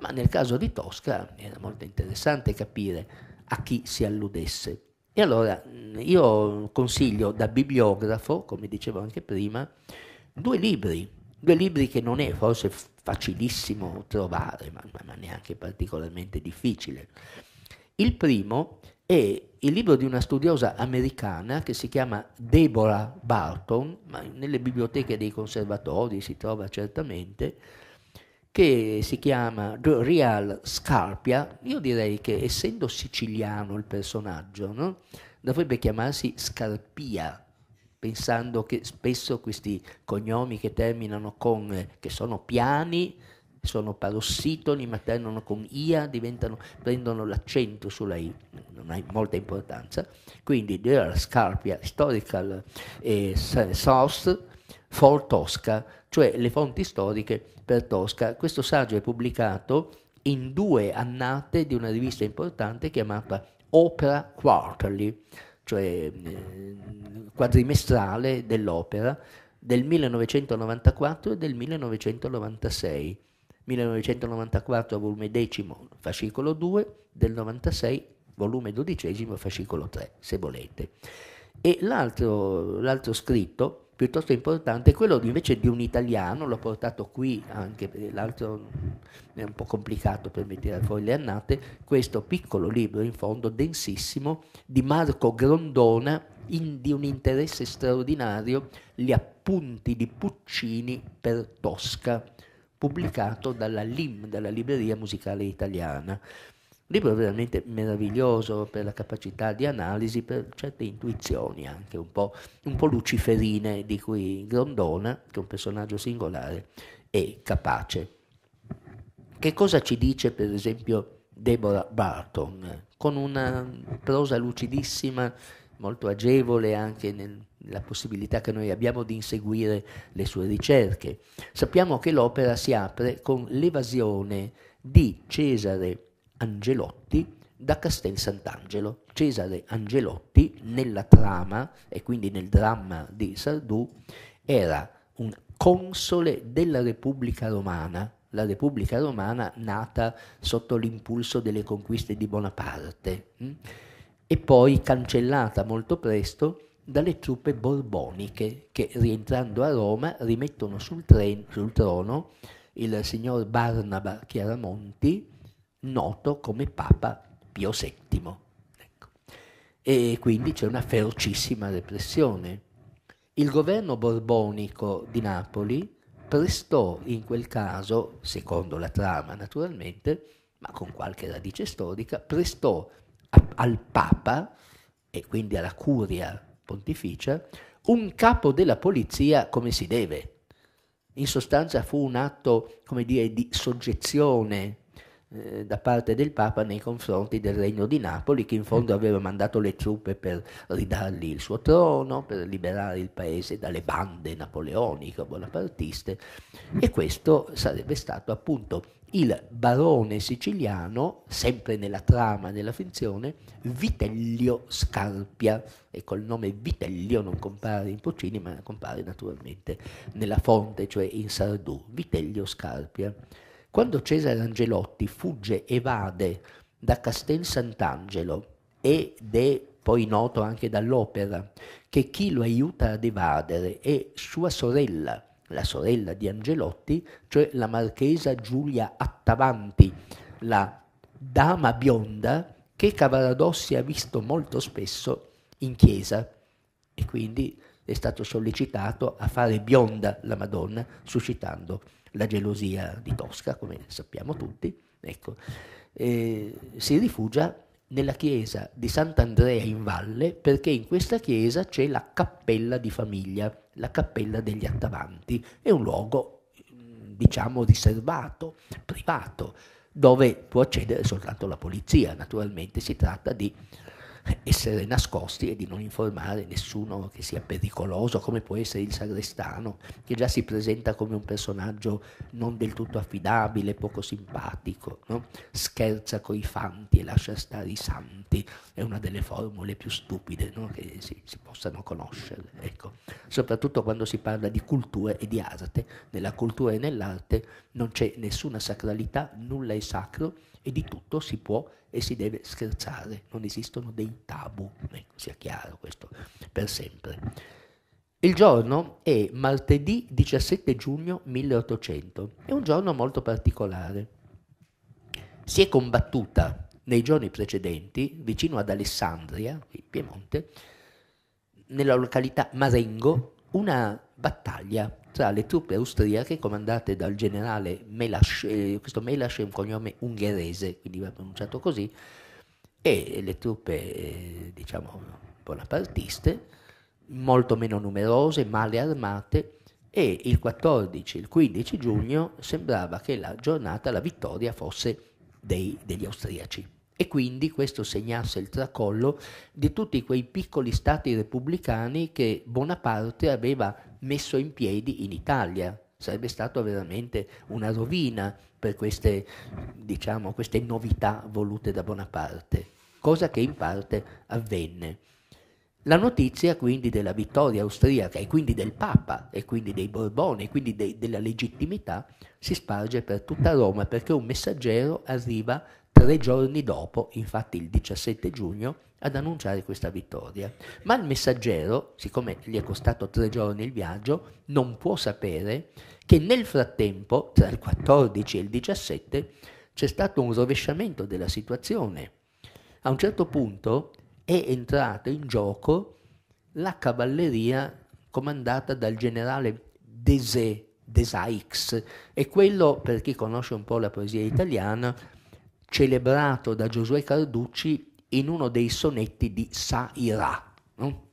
Speaker 2: Ma nel caso di Tosca era molto interessante capire a chi si alludesse. E allora io consiglio da bibliografo, come dicevo anche prima, due libri Due libri che non è forse facilissimo trovare, ma, ma neanche particolarmente difficile. Il primo è il libro di una studiosa americana che si chiama Deborah Barton, ma nelle biblioteche dei conservatori si trova certamente, che si chiama The Real Scarpia. Io direi che essendo siciliano il personaggio, no, dovrebbe chiamarsi Scarpia, pensando che spesso questi cognomi che terminano con, eh, che sono piani, sono parossitoni, ma terminano con IA, prendono l'accento sulla I, non ha molta importanza. Quindi della Scarpia Historical eh, Source for Tosca, cioè le fonti storiche per Tosca. Questo saggio è pubblicato in due annate di una rivista importante chiamata Opera Quarterly cioè eh, quadrimestrale dell'opera del 1994 e del 1996. 1994 volume decimo, fascicolo 2, del 96 volume dodicesimo, fascicolo 3, se volete. E l'altro, l'altro scritto piuttosto importante, quello invece di un italiano, l'ho portato qui anche perché l'altro è un po' complicato per mettere fuori le annate, questo piccolo libro in fondo densissimo di Marco Grondona in, di un interesse straordinario, Gli appunti di Puccini per Tosca, pubblicato dalla LIM, dalla Libreria Musicale Italiana. Un libro veramente meraviglioso per la capacità di analisi, per certe intuizioni anche un po', un po luciferine di cui Grondona, che è un personaggio singolare, è capace. Che cosa ci dice per esempio Deborah Barton? Con una prosa lucidissima, molto agevole anche nella possibilità che noi abbiamo di inseguire le sue ricerche. Sappiamo che l'opera si apre con l'evasione di Cesare Angelotti da Castel Sant'Angelo. Cesare Angelotti nella trama e quindi nel dramma di Sardù era un console della Repubblica Romana, la Repubblica Romana nata sotto l'impulso delle conquiste di Bonaparte mm? e poi cancellata molto presto dalle truppe borboniche che rientrando a Roma rimettono sul, tren- sul trono il signor Barnaba Chiaramonti, noto come Papa Pio VII. Ecco. E quindi c'è una ferocissima repressione. Il governo borbonico di Napoli prestò in quel caso, secondo la trama naturalmente, ma con qualche radice storica, prestò a, al Papa e quindi alla curia pontificia un capo della polizia come si deve. In sostanza fu un atto, come dire, di soggezione eh, da parte del Papa nei confronti del Regno di Napoli che in fondo ecco. aveva mandato le truppe per ridargli il suo trono, per liberare il paese dalle bande napoleoniche bonapartiste e questo sarebbe stato appunto il barone siciliano, sempre nella trama della finzione, Vitellio Scarpia. Ecco, il nome Vitellio non compare in Puccini, ma compare naturalmente nella fonte, cioè in Sardù, Vitellio Scarpia quando Cesare Angelotti fugge, evade da Castel Sant'Angelo ed è poi noto anche dall'opera, che chi lo aiuta ad evadere è sua sorella, la sorella di Angelotti, cioè la marchesa Giulia Attavanti, la dama bionda che Cavaradossi ha visto molto spesso in chiesa e quindi è stato sollecitato a fare bionda la Madonna, suscitando la gelosia di Tosca, come sappiamo tutti, ecco, eh, si rifugia nella chiesa di Sant'Andrea in Valle perché in questa chiesa c'è la cappella di famiglia, la cappella degli attavanti, è un luogo mm, diciamo riservato, privato, dove può accedere soltanto la polizia, naturalmente si tratta di essere nascosti e di non informare nessuno che sia pericoloso, come può essere il sagrestano, che già si presenta come un personaggio non del tutto affidabile, poco simpatico, no? scherza coi fanti e lascia stare i santi, è una delle formule più stupide no? che si, si, possano conoscere, ecco. soprattutto quando si parla di cultura e di arte, nella cultura e nell'arte non c'è nessuna sacralità, nulla è sacro, e di tutto si può e si deve scherzare, non esistono dei tabù, ecco, sia chiaro questo per sempre. Il giorno è martedì 17 giugno 1800, è un giorno molto particolare. Si è combattuta nei giorni precedenti, vicino ad Alessandria, in Piemonte, nella località Marengo, una battaglia tra le truppe austriache comandate dal generale Melasch, eh, questo Melasch è un cognome ungherese, quindi va pronunciato così, e le truppe, eh, diciamo, bonapartiste, molto meno numerose, male armate, e il 14 il 15 giugno sembrava che la giornata, la vittoria fosse dei, degli austriaci. E quindi questo segnasse il tracollo di tutti quei piccoli stati repubblicani che Bonaparte aveva messo in piedi in Italia. Sarebbe stata veramente una rovina per queste, diciamo, queste novità volute da Bonaparte, cosa che in parte avvenne. La notizia quindi della vittoria austriaca e quindi del Papa e quindi dei Borboni e quindi de- della legittimità si sparge per tutta Roma perché un messaggero arriva tre giorni dopo, infatti il 17 giugno, ad annunciare questa vittoria. Ma il messaggero, siccome gli è costato tre giorni il viaggio, non può sapere che nel frattempo, tra il 14 e il 17, c'è stato un rovesciamento della situazione. A un certo punto è entrata in gioco la cavalleria comandata dal generale Desè, Desaix, e quello, per chi conosce un po' la poesia italiana, celebrato da Giosuè Carducci in uno dei sonetti di Saira, no?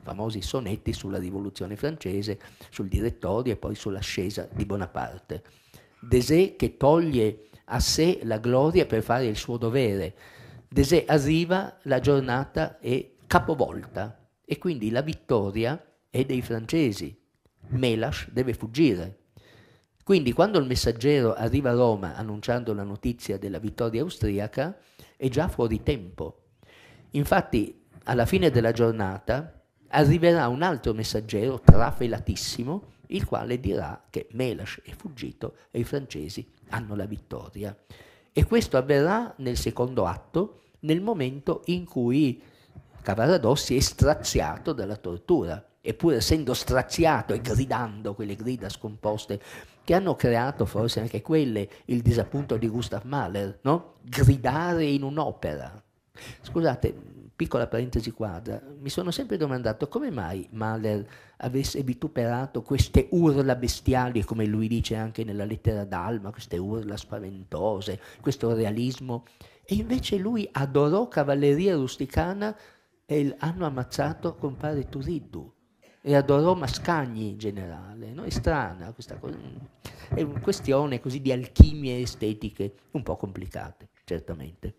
Speaker 2: famosi sonetti sulla rivoluzione francese, sul direttorio e poi sull'ascesa di Bonaparte. Desè che toglie a sé la gloria per fare il suo dovere, Desè arriva, la giornata è capovolta e quindi la vittoria è dei francesi. Melas deve fuggire. Quindi quando il messaggero arriva a Roma annunciando la notizia della vittoria austriaca è già fuori tempo. Infatti alla fine della giornata arriverà un altro messaggero trafelatissimo il quale dirà che Melas è fuggito e i francesi hanno la vittoria. E questo avverrà nel secondo atto nel momento in cui Cavaradossi è straziato dalla tortura, eppure essendo straziato e gridando quelle grida scomposte che hanno creato forse anche quelle il disappunto di Gustav Mahler, no? gridare in un'opera. Scusate, piccola parentesi quadra, mi sono sempre domandato come mai Mahler avesse vituperato queste urla bestiali, come lui dice anche nella lettera d'Alma, queste urla spaventose, questo realismo e invece lui adorò cavalleria rusticana e hanno ammazzato compare Turiddu e adorò Mascagni in generale. No? È strana questa cosa. È una questione così di alchimie estetiche un po' complicate, certamente.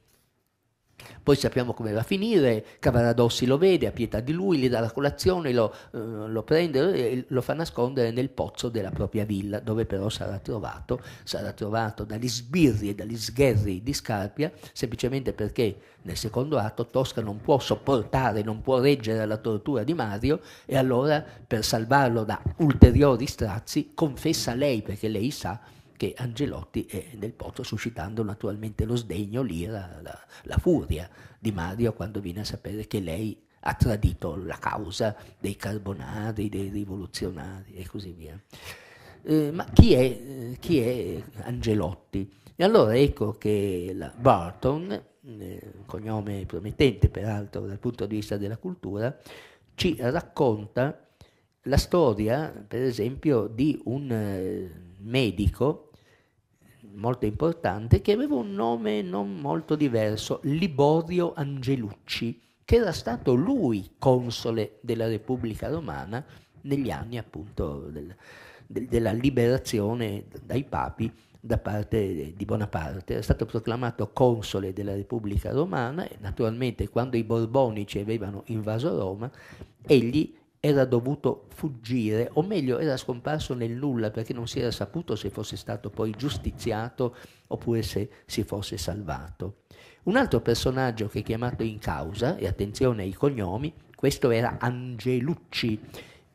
Speaker 2: Poi sappiamo come va a finire, Cavaradossi lo vede, ha pietà di lui, gli dà la colazione, lo, eh, lo, prende eh, e lo fa nascondere nel pozzo della propria villa, dove però sarà trovato, sarà trovato dagli sbirri e dagli sgherri di Scarpia, semplicemente perché nel secondo atto Tosca non può sopportare, non può reggere la tortura di Mario e allora per salvarlo da ulteriori strazi confessa a lei, perché lei sa che Angelotti è nel Pozzo suscitando naturalmente lo sdegno, l'ira, la, la furia di Mario quando viene a sapere che lei ha tradito la causa dei carbonari, dei rivoluzionari e così via. Eh, ma chi è, eh, chi è, Angelotti? E allora ecco che la Barton, eh, cognome promettente peraltro dal punto di vista della cultura, ci racconta la storia, per esempio, di un... Eh, medico molto importante che aveva un nome non molto diverso, Liborio Angelucci, che era stato lui console della Repubblica Romana negli anni appunto del, de, della liberazione dai papi da parte di Bonaparte, era stato proclamato console della Repubblica Romana e naturalmente quando i Borbonici avevano invaso Roma, egli era dovuto fuggire, o meglio era scomparso nel nulla perché non si era saputo se fosse stato poi giustiziato oppure se si fosse salvato. Un altro personaggio che è chiamato in causa, e attenzione ai cognomi, questo era Angelucci,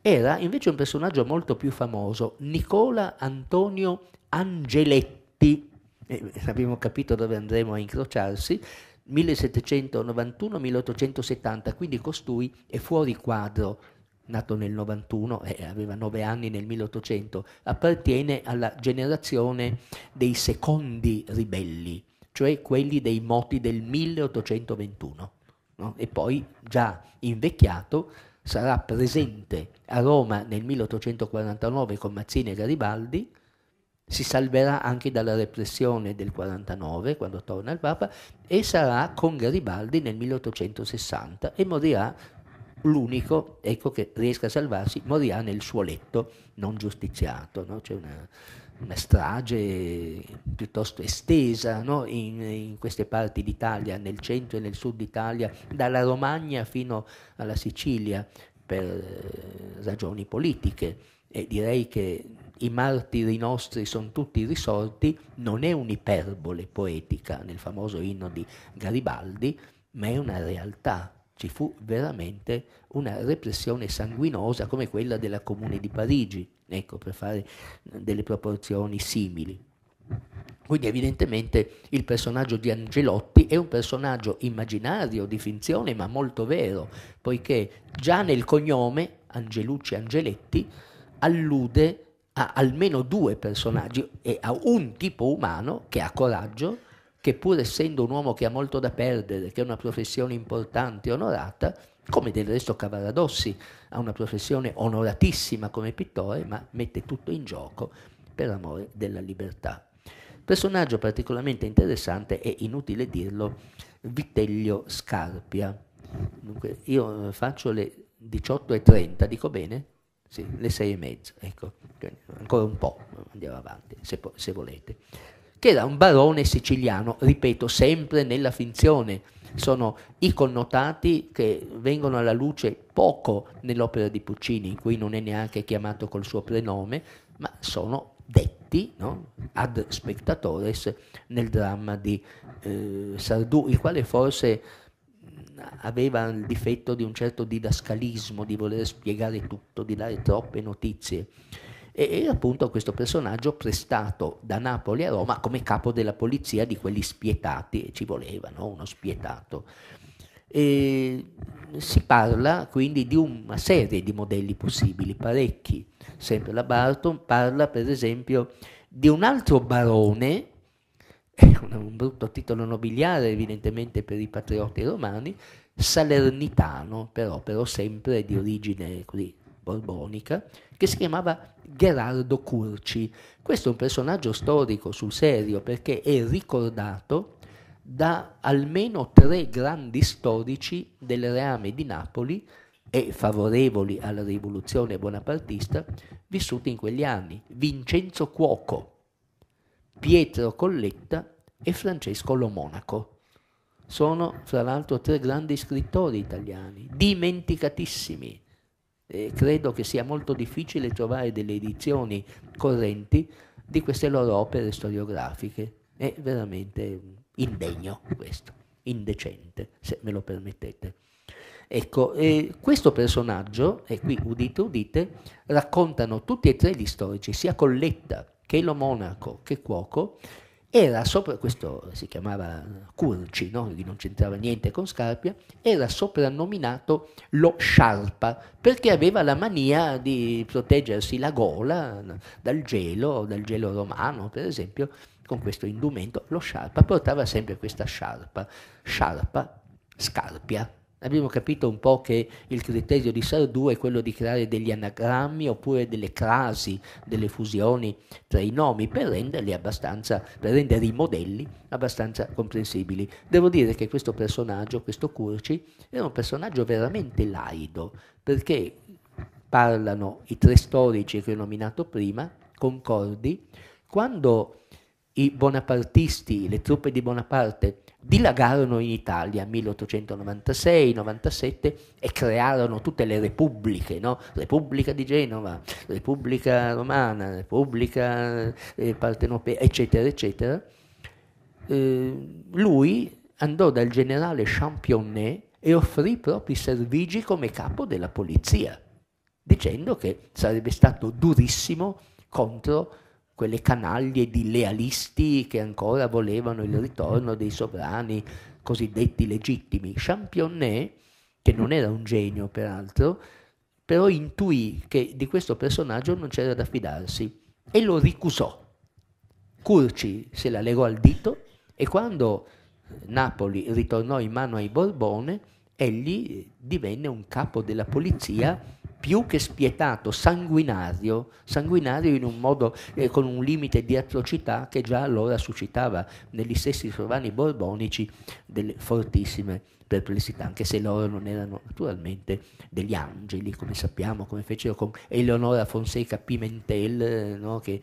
Speaker 2: era invece un personaggio molto più famoso, Nicola Antonio Angeletti, eh, abbiamo capito dove andremo a incrociarsi, 1791-1870, quindi costui è fuori quadro nato nel 91 e eh, aveva 9 anni nel 1800, appartiene alla generazione dei secondi ribelli, cioè quelli dei moti del 1821. No? E poi, già invecchiato, sarà presente a Roma nel 1849 con Mazzini e Garibaldi, si salverà anche dalla repressione del 49 quando torna il Papa e sarà con Garibaldi nel 1860 e morirà l'unico ecco, che riesca a salvarsi morirà nel suo letto non giustiziato. No? C'è una, una, strage piuttosto estesa no? in, in, queste parti d'Italia, nel centro e nel sud d'Italia, dalla Romagna fino alla Sicilia, per eh, ragioni politiche. E direi che i martiri nostri sono tutti risorti, non è un'iperbole poetica nel famoso inno di Garibaldi, ma è una realtà ci fu veramente una repressione sanguinosa come quella della Comune di Parigi, ecco, per fare delle proporzioni simili. Quindi evidentemente il personaggio di Angelotti è un personaggio immaginario, di finzione, ma molto vero, poiché già nel cognome Angelucci Angeletti allude a almeno due personaggi e a un tipo umano che ha coraggio, che pur essendo un uomo che ha molto da perdere, che ha una professione importante e onorata, come del resto Cavaradossi ha una professione onoratissima come pittore, ma mette tutto in gioco per amore della libertà. Personaggio particolarmente interessante è, inutile dirlo, Vitellio Scarpia. Dunque, io eh, faccio le 18.30, dico bene? Sì, le 6.30, ecco, ancora un po', andiamo avanti se, se volete che era un barone siciliano, ripeto, sempre nella finzione. Sono i connotati che vengono alla luce poco nell'opera di Puccini, in cui non è neanche chiamato col suo prenome, ma sono detti no? ad spectatores nel dramma di eh, Sardù, il quale forse aveva il difetto di un certo didascalismo, di voler spiegare tutto, di dare troppe notizie e, e appunto questo personaggio prestato da Napoli a Roma come capo della polizia di quelli spietati, ci voleva no? uno spietato. E si parla quindi di una serie di modelli possibili, parecchi. Sempre la Barton parla per esempio di un altro barone, un brutto titolo nobiliare evidentemente per i patrioti romani, salernitano però, però sempre di origine così borbonica, che si chiamava Gerardo Curci. Questo è un personaggio storico sul serio perché è ricordato da almeno tre grandi storici del reame di Napoli e favorevoli alla rivoluzione bonapartista vissuti in quegli anni, Vincenzo Cuoco, Pietro Colletta e Francesco Lomonaco. Sono fra l'altro tre grandi scrittori italiani, dimenticatissimi, eh, credo che sia molto difficile trovare delle edizioni correnti di queste loro opere storiografiche. È veramente indegno questo, indecente, se me lo permettete. Ecco, eh, questo personaggio, e qui udite udite, raccontano tutti e tre gli storici, sia Colletta che lo monaco che Cuoco, era sopra, questo si chiamava Curci, no? non c'entrava niente con Scarpia, era soprannominato lo Sciarpa perché aveva la mania di proteggersi la gola dal gelo, dal gelo romano per esempio, con questo indumento, lo Sciarpa portava sempre questa sciarpa, sciarpa, scarpia, Abbiamo capito un po' che il criterio di Sardù è quello di creare degli anagrammi oppure delle crasi, delle fusioni tra i nomi per renderli abbastanza, per rendere i modelli abbastanza comprensibili. Devo dire che questo personaggio, questo Curci, era un personaggio veramente laido, perché parlano i tre storici che ho nominato prima, concordi, quando i bonapartisti, le truppe di Bonaparte, dilagarono in Italia 1896-97 e crearono tutte le repubbliche, no? Repubblica di Genova, Repubblica Romana, Repubblica eh, Partenopea, eccetera, eccetera. Eh, lui andò dal generale Championnet e offrì i propri servigi come capo della polizia, dicendo che sarebbe stato durissimo contro quelle canaglie di lealisti che ancora volevano il mm-hmm. ritorno dei sovrani cosiddetti legittimi. Championnet, che non era un genio peraltro, però intuì che di questo personaggio non c'era da fidarsi e lo ricusò. Curci se la legò al dito e quando Napoli ritornò in mano ai Borbone, egli divenne un capo della polizia più che spietato, sanguinario, sanguinario in un modo eh, con un limite di atrocità che già allora suscitava negli stessi Giovanni Borbonici delle fortissime perplessità, anche se loro non erano naturalmente degli angeli, come sappiamo, come fecero con Eleonora Fonseca Pimentel, eh, no, che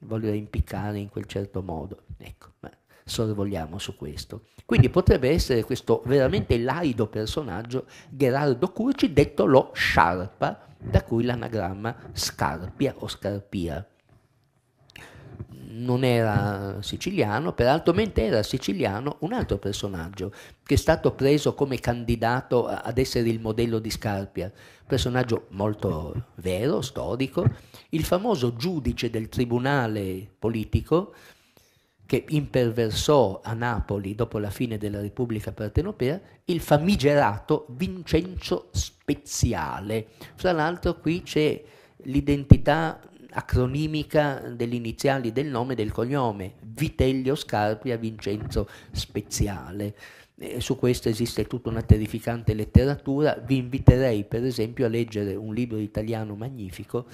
Speaker 2: voglio impiccare in quel certo modo. Ecco, sorvoliamo su questo. Quindi potrebbe essere questo veramente laido personaggio Gerardo Curci, detto lo Sciarpa, da cui l'anagramma Scarpia o Scarpia. Non era siciliano, peraltro mentre era siciliano un altro personaggio che è stato preso come candidato ad essere il modello di Scarpia, personaggio molto vero, storico, il famoso giudice del tribunale politico che imperversò a Napoli dopo la fine della Repubblica Partenopea il famigerato Vincenzo Speziale. Fra l'altro qui c'è l'identità acronimica delle iniziali del nome e del cognome, Vitellio Scarpia Vincenzo Speziale. E su questo esiste tutta una terrificante letteratura, vi inviterei per esempio a leggere un libro italiano magnifico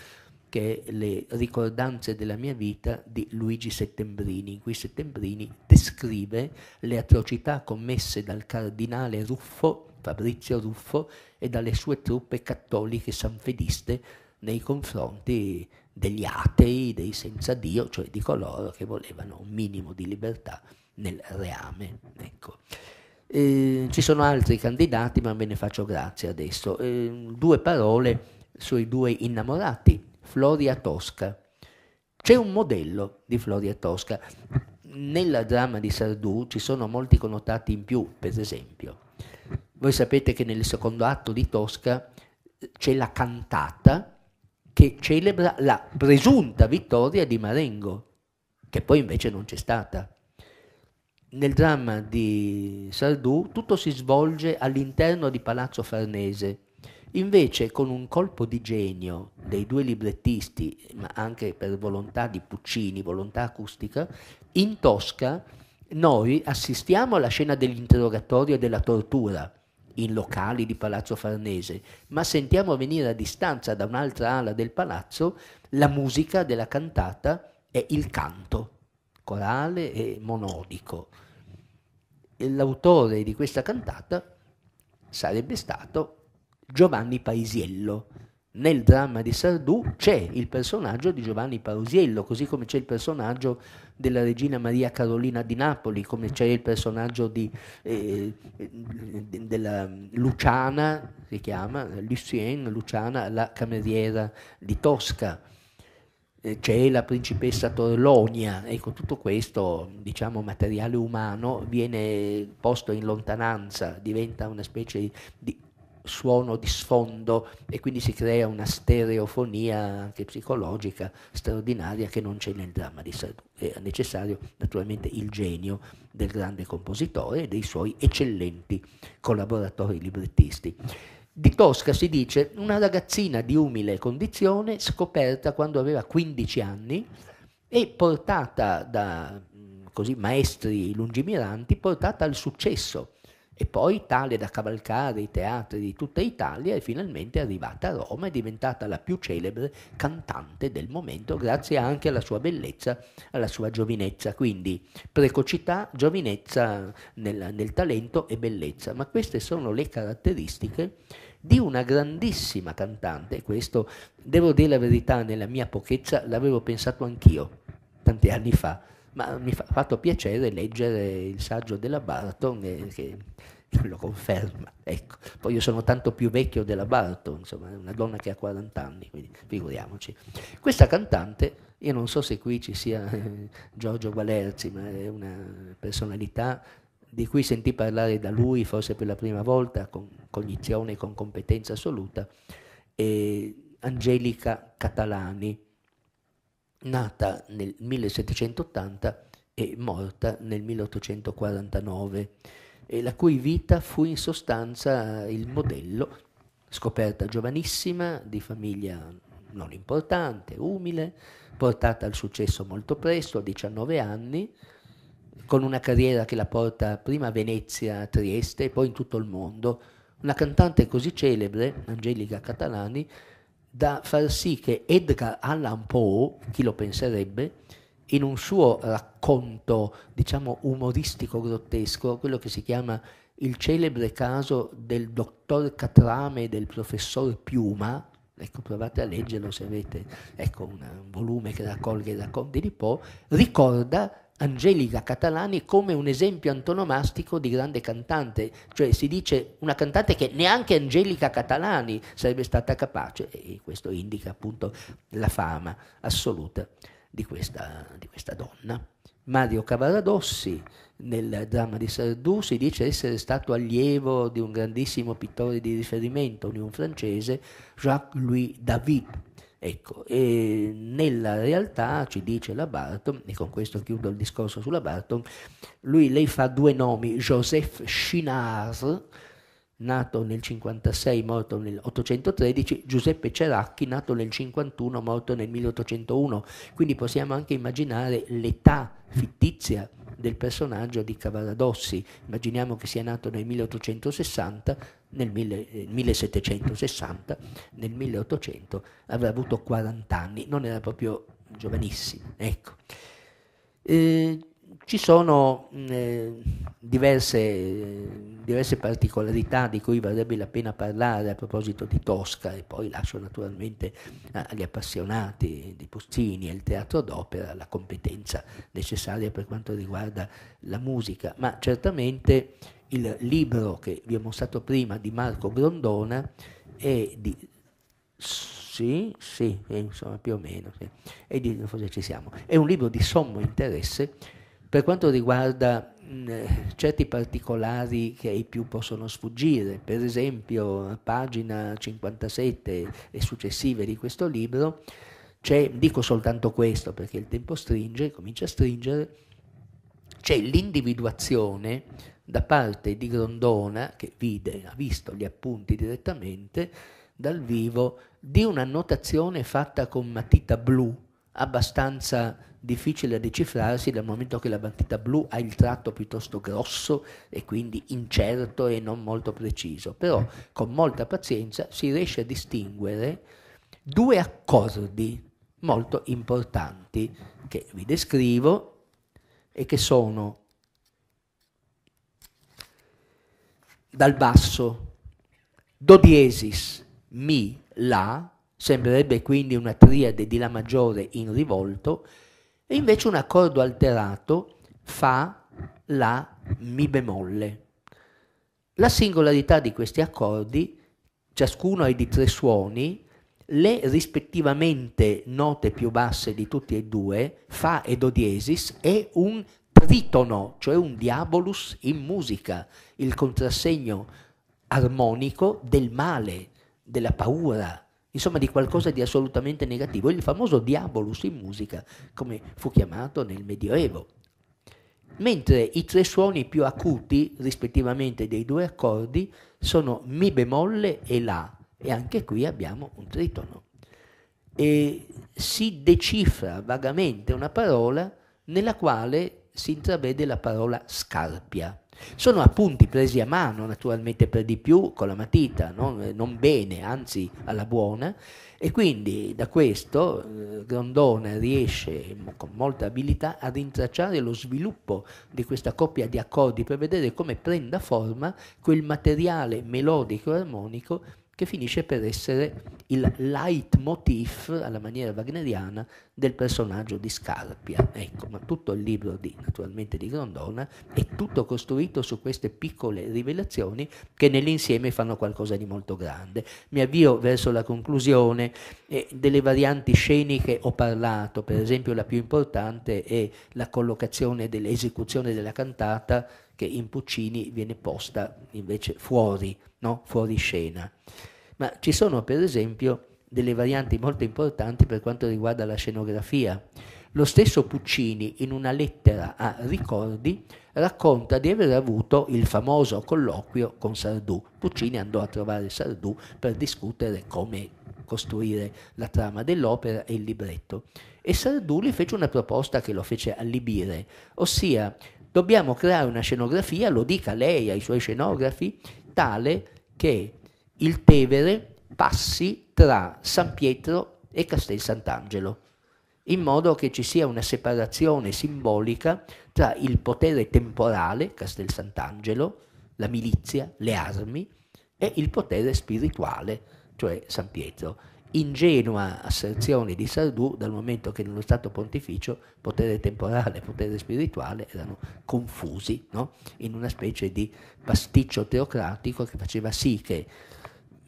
Speaker 2: che è Le ricordanze della mia vita di Luigi Settembrini, in cui Settembrini descrive le atrocità commesse dal cardinale Ruffo, Fabrizio Ruffo, e dalle sue truppe cattoliche sanfediste nei confronti degli atei, dei senza Dio, cioè di coloro che volevano un minimo di libertà nel reame. Ecco. Eh, ci sono altri candidati, ma ve ne faccio grazie adesso. Eh, due parole sui due innamorati Floria Tosca. C'è un modello di Floria Tosca. Nella dramma di Sardù ci sono molti connotati in più, per esempio. Voi sapete che nel secondo atto di Tosca eh, c'è la cantata che celebra la presunta vittoria di Marengo, che poi invece non c'è stata. Nel dramma di Sardù tutto si svolge all'interno di Palazzo Farnese, Invece con un colpo di genio dei due librettisti, ma anche per volontà di Puccini, volontà acustica, in Tosca noi assistiamo alla scena dell'interrogatorio e della tortura in locali di Palazzo Farnese, ma sentiamo venire a distanza da un'altra ala del palazzo la musica della cantata e il canto, corale e monodico. L'autore di questa cantata sarebbe stato Giovanni Paisiello. Nel dramma di Sardù c'è il personaggio di Giovanni Paisiello, così come c'è il personaggio della regina Maria Carolina di Napoli, come c'è il personaggio di, eh, eh della Luciana, si chiama Lucienne, Luciana, la cameriera di Tosca eh, c'è la principessa Torlonia, ecco tutto questo diciamo, materiale umano viene posto in lontananza, diventa una specie di suono di sfondo e quindi si crea una stereofonia anche psicologica straordinaria che non c'è nel dramma di Sardou. È necessario naturalmente il genio del grande compositore e dei suoi eccellenti collaboratori librettisti. Di Tosca si dice una ragazzina di umile condizione scoperta quando aveva 15 anni e portata da così, maestri lungimiranti, portata al successo e poi tale da cavalcare i teatri di tutta Italia e finalmente arrivata a Roma, è diventata la più celebre cantante del momento grazie anche alla sua bellezza, alla sua giovinezza, quindi precocità, giovinezza nel, nel talento e bellezza, ma queste sono le caratteristiche di una grandissima cantante, questo devo dire la verità, nella mia pochezza l'avevo pensato anch'io tanti anni fa, ma mi ha fatto piacere leggere il saggio della Barton che lo conferma. Ecco. Poi io sono tanto più vecchio della Barton, insomma, è una donna che ha 40 anni, quindi figuriamoci. Questa cantante, io non so se qui ci sia eh, Giorgio Gualerzi, ma è una personalità di cui sentì parlare da lui forse per la prima volta con cognizione e con competenza assoluta, Angelica Catalani nata nel 1780 e morta nel 1849, e la cui vita fu in sostanza il modello, scoperta giovanissima, di famiglia non importante, umile, portata al successo molto presto, a 19 anni, con una carriera che la porta prima a Venezia, a Trieste e poi in tutto il mondo. Una cantante così celebre, Angelica Catalani, da far sì che Edgar Allan Poe, chi lo penserebbe, in un suo racconto, diciamo, umoristico grottesco, quello che si chiama il celebre caso del dottor Catrame e del professor Piuma, ecco, provate a leggerlo se avete ecco, un volume che raccolga i racconti di Poe, ricorda Angelica Catalani come un esempio antonomastico di grande cantante, cioè si dice una cantante che neanche Angelica Catalani sarebbe stata capace, e questo indica appunto la fama assoluta di questa, di questa donna. Mario Cavaradossi nel dramma di Sardù si dice essere stato allievo di un grandissimo pittore di riferimento, un francese, Jacques-Louis David, Ecco, e nella realtà ci dice la Barton, e con questo chiudo il discorso sulla Barton, lui, lei fa due nomi, Joseph Chinard, nato nel 1956, morto nel 813, Giuseppe Ceracchi, nato nel 51, morto nel 1801. Quindi possiamo anche immaginare l'età fittizia del personaggio di Cavaradossi. Immaginiamo che sia nato nel 1860, nel 1760, eh, nel 1800 avrà avuto 40 anni, non era proprio giovanissimo. Ecco. Eh, ci sono mm, eh, diverse, diverse, particolarità di cui varrebbe la pena parlare a proposito di Tosca e poi lascio naturalmente eh, agli appassionati di Puccini e il teatro d'opera la competenza necessaria per quanto riguarda la musica, ma certamente il libro che vi ho mostrato prima di Marco Grondona è di sì, sì, eh, insomma più o meno, sì. e di, forse ci siamo. È un libro di sommo interesse per quanto riguarda mh, certi particolari che ai più possono sfuggire, per esempio a pagina 57 e successive di questo libro, c'è, dico soltanto questo perché il tempo stringe, comincia a stringere, c'è l'individuazione da parte di Grondona, che vide, ha visto gli appunti direttamente, dal vivo, di una notazione fatta con matita blu, abbastanza difficile da decifrarsi dal momento che la bandita blu ha il tratto piuttosto grosso e quindi incerto e non molto preciso, però con molta pazienza si riesce a distinguere due accordi molto importanti che vi descrivo e che sono dal basso do diesis mi la sembrerebbe quindi una triade di la maggiore in rivolto e invece un accordo alterato fa la mi bemolle. La singolarità di questi accordi, ciascuno è di tre suoni, le rispettivamente note più basse di tutti e due, fa e do diesis, è un tritono, cioè un diabolus in musica, il contrassegno armonico del male, della paura, insomma di qualcosa di assolutamente negativo, il famoso diabolus in musica, come fu chiamato nel Medioevo. Mentre i tre suoni più acuti, rispettivamente dei due accordi, sono Mi bemolle e La, e anche qui abbiamo un tritono. E si decifra vagamente una parola nella quale si intravede la parola scarpia. Sono appunti presi a mano, naturalmente per di più, con la matita, no? Eh, non bene, anzi alla buona, e quindi da questo eh, Grondone riesce con molta abilità a rintracciare lo sviluppo di questa coppia di accordi per vedere come prenda forma quel materiale melodico e armonico che finisce per essere il leitmotiv alla maniera wagneriana del personaggio di Scarpia. Ecco, ma tutto il libro di, naturalmente di Grondona è tutto costruito su queste piccole rivelazioni che nell'insieme fanno qualcosa di molto grande. Mi avvio verso la conclusione eh, delle varianti sceniche ho parlato, per esempio la più importante è la collocazione dell'esecuzione della cantata che in Puccini viene posta invece fuori no? fuori scena. Ma ci sono per esempio delle varianti molto importanti per quanto riguarda la scenografia. Lo stesso Puccini, in una lettera a Ricordi, racconta di aver avuto il famoso colloquio con Sardù. Puccini andò a trovare Sardù per discutere come costruire la trama dell'opera e il libretto. E Sardù gli fece una proposta che lo fece allibire, ossia dobbiamo creare una scenografia, lo dica lei ai suoi scenografi, tale che il Tevere passi tra San Pietro e Castel Sant'Angelo, in modo che ci sia una separazione simbolica tra il potere temporale, Castel Sant'Angelo, la milizia, le armi, e il potere spirituale, cioè San Pietro ingenua asserzione di Sardù dal momento che nello Stato pontificio potere temporale e potere spirituale erano confusi no? in una specie di pasticcio teocratico che faceva sì che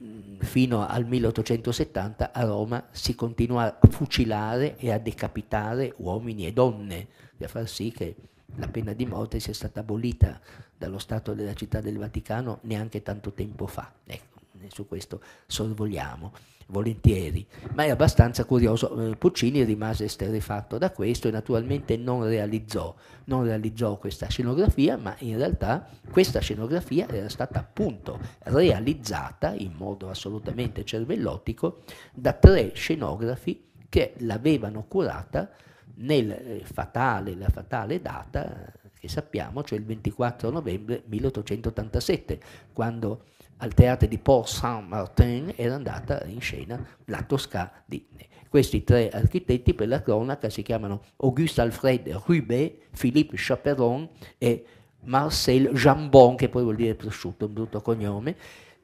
Speaker 2: mm, fino al 1870 a Roma si continua a fucilare e a decapitare uomini e donne, a far sì che la pena di morte sia stata abolita dallo Stato della Città del Vaticano neanche tanto tempo fa. Ecco, su questo sorvoliamo volentieri, ma è abbastanza curioso. Eh, Puccini rimase esterrefatto da questo e naturalmente non realizzò, non realizzò, questa scenografia, ma in realtà questa scenografia era stata appunto realizzata in modo assolutamente cervellotico da tre scenografi che l'avevano curata nel eh, fatale, la fatale data eh, che sappiamo, cioè il 24 novembre 1887, quando al teatro di Port Saint-Martin era andata in scena la Tosca di Questi tre architetti per la cronaca si chiamano Auguste Alfred Rubé, Philippe Chaperon e Marcel Jambon, che poi vuol dire prosciutto, un brutto cognome,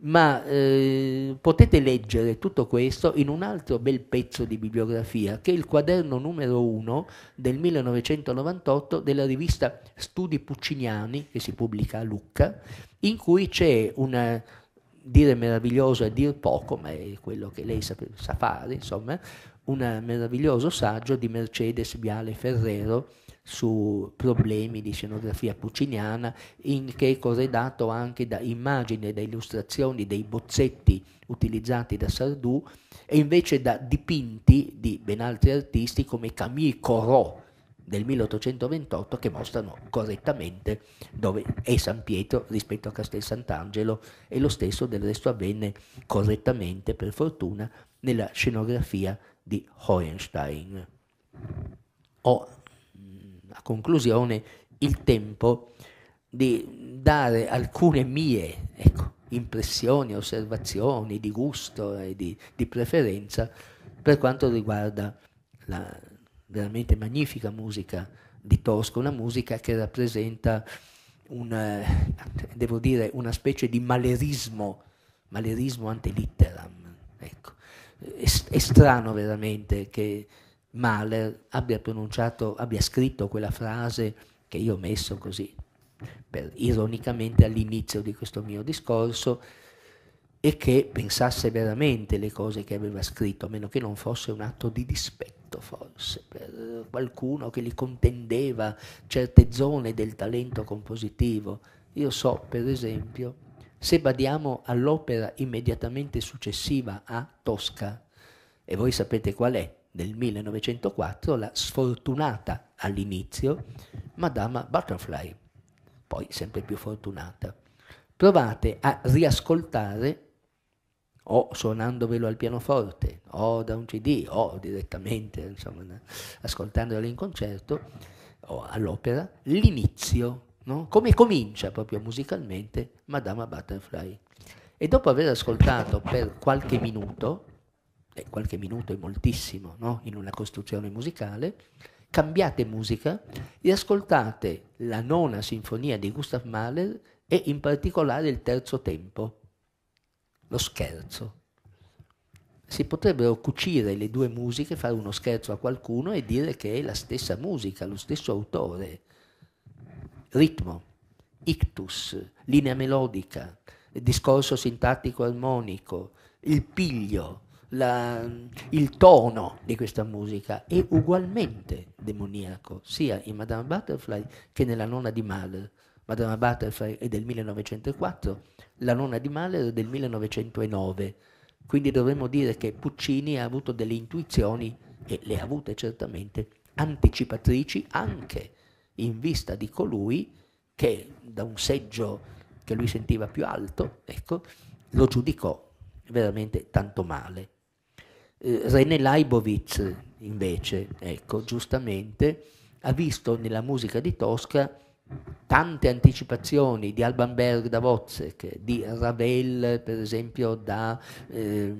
Speaker 2: ma eh, potete leggere tutto questo in un altro bel pezzo di bibliografia che è il quaderno numero 1 del 1998 della rivista Studi Pucciniani che si pubblica a Lucca, in cui c'è una, dire meraviglioso è dir poco, ma è quello che lei sa, sa fare, insomma, un meraviglioso saggio di Mercedes Viale Ferrero su problemi di scenografia pucciniana, in che è corredato anche da immagini, e da illustrazioni, dei bozzetti utilizzati da Sardou e invece da dipinti di ben altri artisti come Camille Corot, del 1828 che mostrano correttamente dove è San Pietro rispetto a Castel Sant'Angelo e lo stesso del resto avvenne correttamente, per fortuna, nella scenografia di Hohenstein. Ho mm, a conclusione il tempo di dare alcune mie ecco, impressioni, osservazioni di gusto e di, di preferenza per quanto riguarda la, veramente magnifica musica di Tosca, una musica che rappresenta un, eh, devo dire, una specie di malerismo, malerismo ante litteram. Ecco. È, è, strano veramente che Mahler abbia pronunciato, abbia scritto quella frase che io ho messo così, per, ironicamente all'inizio di questo mio discorso, e che pensasse veramente le cose che aveva scritto, a meno che non fosse un atto di dispetto talento forse, per qualcuno che gli contendeva certe zone del talento compositivo. Io so, per esempio, se badiamo all'opera immediatamente successiva a Tosca, e voi sapete qual è, del 1904, la sfortunata all'inizio Madama Butterfly, poi sempre più fortunata. Provate a riascoltare o suonandovelo al pianoforte, o da un CD, o direttamente insomma, ascoltandolo in concerto o all'opera, l'inizio, no? come comincia proprio musicalmente Madama Butterfly. E dopo aver ascoltato per qualche minuto, e qualche minuto è moltissimo no? in una costruzione musicale, cambiate musica e ascoltate la nona sinfonia di Gustav Mahler e in particolare il terzo tempo lo scherzo. Si potrebbero cucire le due musiche, fare uno scherzo a qualcuno e dire che è la stessa musica, lo stesso autore. Ritmo, ictus, linea melodica, discorso sintattico armonico, il piglio, la, il tono di questa musica è ugualmente demoniaco, sia in Madame Butterfly che nella nonna di Mahler. Madonna Butterfly è del 1904, La nonna di Mahler è del 1909. Quindi dovremmo dire che Puccini ha avuto delle intuizioni, e le ha avute certamente, anticipatrici anche in vista di colui che da un seggio che lui sentiva più alto, ecco, lo giudicò veramente tanto male. Eh, René Leibovitz invece, ecco, giustamente, ha visto nella musica di Tosca tante anticipazioni di Alban Berg da Wozzeck, di Ravel per esempio da eh,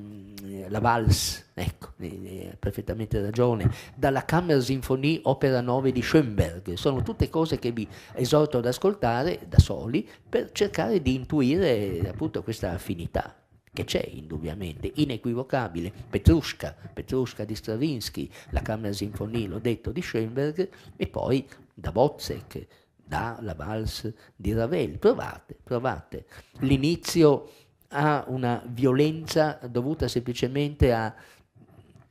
Speaker 2: La Valse, ecco, eh, hai perfettamente ragione, dalla Sinfonie opera 9 di Schoenberg, sono tutte cose che vi esorto ad ascoltare da soli per cercare di intuire appunto questa affinità che c'è indubbiamente, inequivocabile, Petrushka, Petrushka di Stravinsky, la Camera Sinfonie, l'ho detto, di Schoenberg e poi da Wozzeck, da la valse di Ravel. Provate, provate. L'inizio ha una violenza dovuta semplicemente a,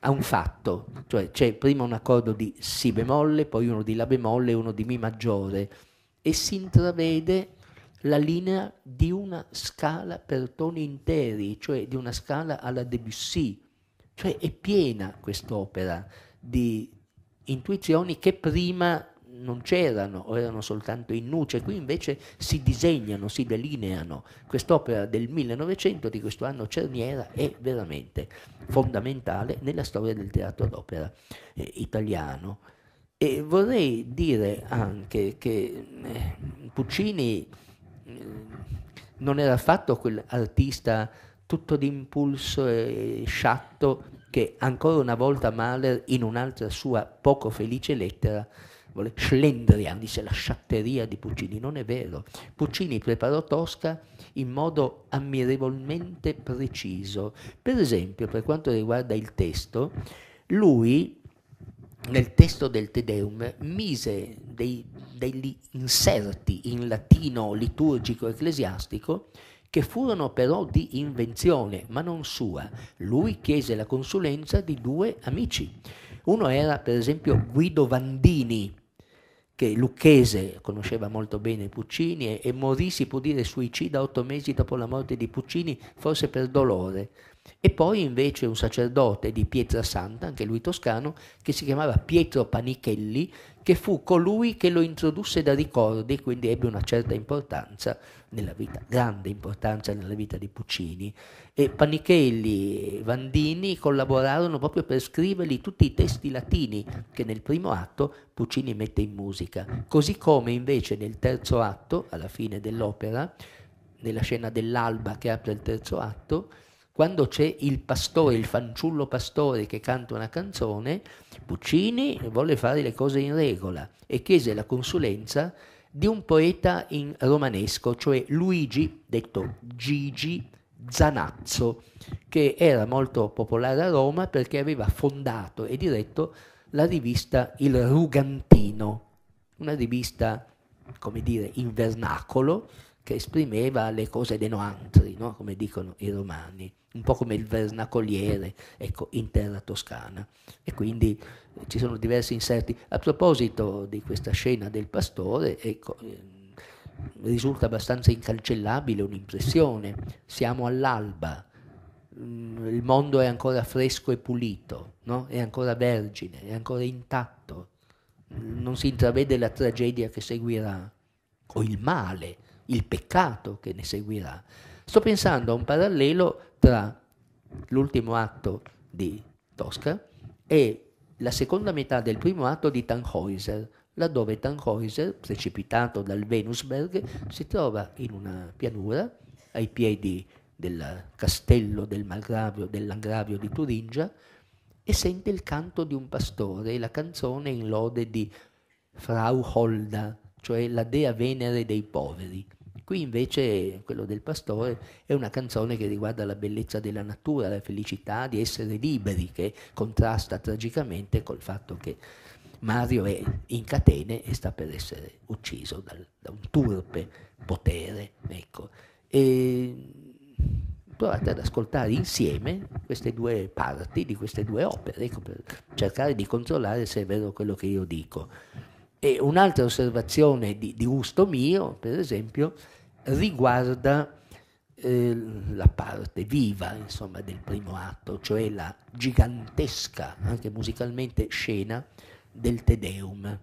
Speaker 2: a un fatto, cioè c'è prima un accordo di Si bemolle, poi uno di La bemolle e uno di Mi maggiore e si intravede la linea di una scala per toni interi, cioè di una scala alla Debussy, cioè è piena quest'opera di intuizioni che prima non c'erano o erano soltanto in nuce, qui invece si disegnano, si delineano. Quest'opera del 1900 di questo anno Cerniera è veramente fondamentale nella storia del teatro d'opera eh, italiano. E vorrei dire anche che eh, Puccini eh, non era affatto quell'artista tutto d'impulso e sciatto che ancora una volta Mahler in un'altra sua poco felice lettera Schlendrian ah, dice la sciatteria di Puccini, non è vero. Puccini preparò Tosca in modo ammirevolmente preciso. Per esempio, per quanto riguarda il testo, lui nel testo del Te Deum mise dei, degli inserti in latino liturgico ecclesiastico che furono però di invenzione, ma non sua. Lui chiese la consulenza di due amici. Uno era per esempio Guido Vandini, che Lucchese conosceva molto bene Puccini e, e morì, si può dire, suicida otto mesi dopo la morte di Puccini, forse per dolore. E poi invece un sacerdote di Pietrasanta, anche lui toscano, che si chiamava Pietro Panichelli, che fu colui che lo introdusse da ricordi, quindi ebbe una certa importanza nella vita, grande importanza nella vita di Puccini. E Panichelli e Vandini collaborarono proprio per scrivergli tutti i testi latini che nel primo atto Puccini mette in musica, così come invece nel terzo atto, alla fine dell'opera, nella scena dell'alba che apre il terzo atto, quando c'è il pastore, il fanciullo pastore che canta una canzone, Puccini volle fare le cose in regola e chiese la consulenza di un poeta in romanesco, cioè Luigi, detto Gigi Zanazzo, che era molto popolare a Roma perché aveva fondato e diretto la rivista Il Rugantino, una rivista, come dire, in vernacolo, che esprimeva le cose dei noantri, no? come dicono i romani, un po' come il vernacoliere ecco, in terra toscana. E quindi eh, ci sono diversi inserti. A proposito di questa scena del pastore, ecco, ehm, risulta abbastanza incancellabile un'impressione. Siamo all'alba, mm, il mondo è ancora fresco e pulito, no? è ancora vergine, è ancora intatto, non si intravede la tragedia che seguirà o il male il peccato che ne seguirà. Sto pensando a un parallelo tra l'ultimo atto di Tosca e la seconda metà del primo atto di Tannhäuser, laddove Tannhäuser, precipitato dal Venusberg, si trova in una pianura ai piedi del castello del Margravio, dell'Angravio di Turingia e sente il canto di un pastore e la canzone in lode di Frau Holda, cioè la dea Venere dei poveri. Qui invece quello del pastore è una canzone che riguarda la bellezza della natura, la felicità di essere liberi, che contrasta tragicamente col fatto che Mario è in catene e sta per essere ucciso dal, da un turpe potere. Ecco. provate ad ascoltare insieme queste due parti di queste due opere, ecco, per cercare di controllare se è vero quello che io dico. E un'altra osservazione di, di gusto mio, per esempio, riguarda eh, la parte viva insomma, del primo atto, cioè la gigantesca, anche musicalmente, scena del Tedeum.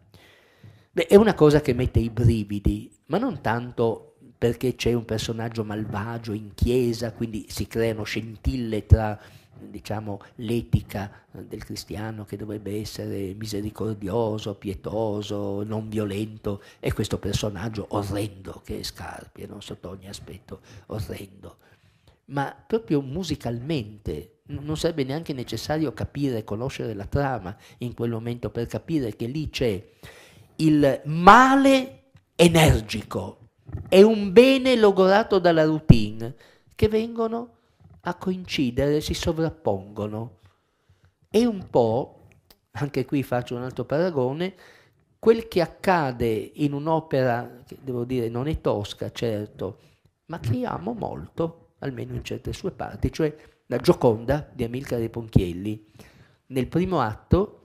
Speaker 2: Beh, è una cosa che mette i brividi, ma non tanto perché c'è un personaggio malvagio in chiesa, quindi si creano scintille tra diciamo, l'etica eh, del cristiano che dovrebbe essere misericordioso, pietoso, non violento, e questo personaggio orrendo che è Scarpia, no? sotto ogni aspetto orrendo. Ma proprio musicalmente non sarebbe neanche necessario capire, conoscere la trama in quel momento per capire che lì c'è il male energico, e un bene logorato dalla routine, che vengono a coincidere, si sovrappongono. E un po', anche qui faccio un altro paragone, quel che accade in un'opera, che devo dire non è tosca certo, ma che amo molto, almeno in certe sue parti, cioè la Gioconda di Amilcare Ponchielli. Nel primo atto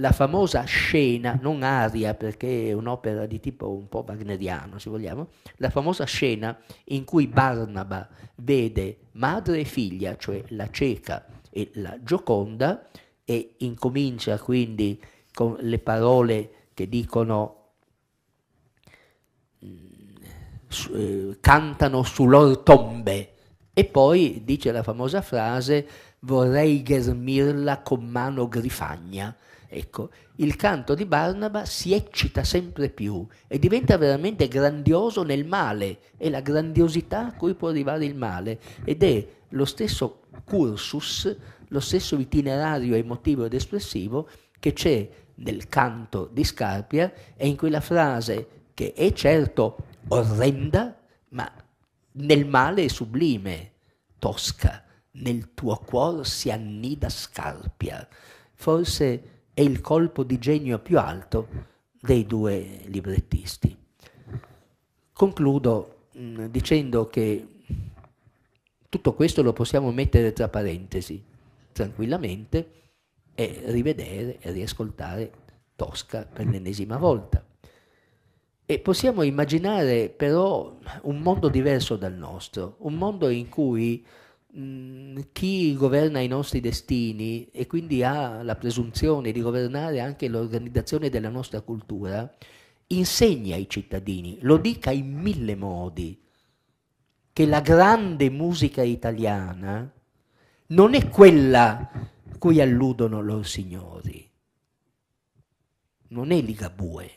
Speaker 2: la famosa scena, non aria perché è un'opera di tipo un po' wagneriano se vogliamo, la famosa scena in cui Barnaba vede madre e figlia, cioè la cieca e la gioconda, e incomincia quindi con le parole che dicono mm, su, eh, cantano sull'or tombe e poi dice la famosa frase vorrei ghermirla con mano grifagna Ecco, il canto di Barnaba si eccita sempre più e diventa veramente grandioso nel male, è la grandiosità a cui può arrivare il male ed è lo stesso cursus, lo stesso itinerario emotivo ed espressivo che c'è nel canto di Scarpia e in quella frase che è certo orrenda, ma nel male è sublime, tosca, nel tuo cuore si annida Scarpia. Forse è il colpo di genio più alto dei due librettisti. Concludo mh, mm, dicendo che tutto questo lo possiamo mettere tra parentesi tranquillamente e rivedere e riascoltare Tosca per l'ennesima volta. E possiamo immaginare però un mondo diverso dal nostro, un mondo in cui mh, mm, chi governa i nostri destini e quindi ha la presunzione di governare anche l'organizzazione della nostra cultura, insegni ai cittadini, lo dica in mille modi, che la grande musica italiana non è quella cui alludono loro signori, non è Ligabue,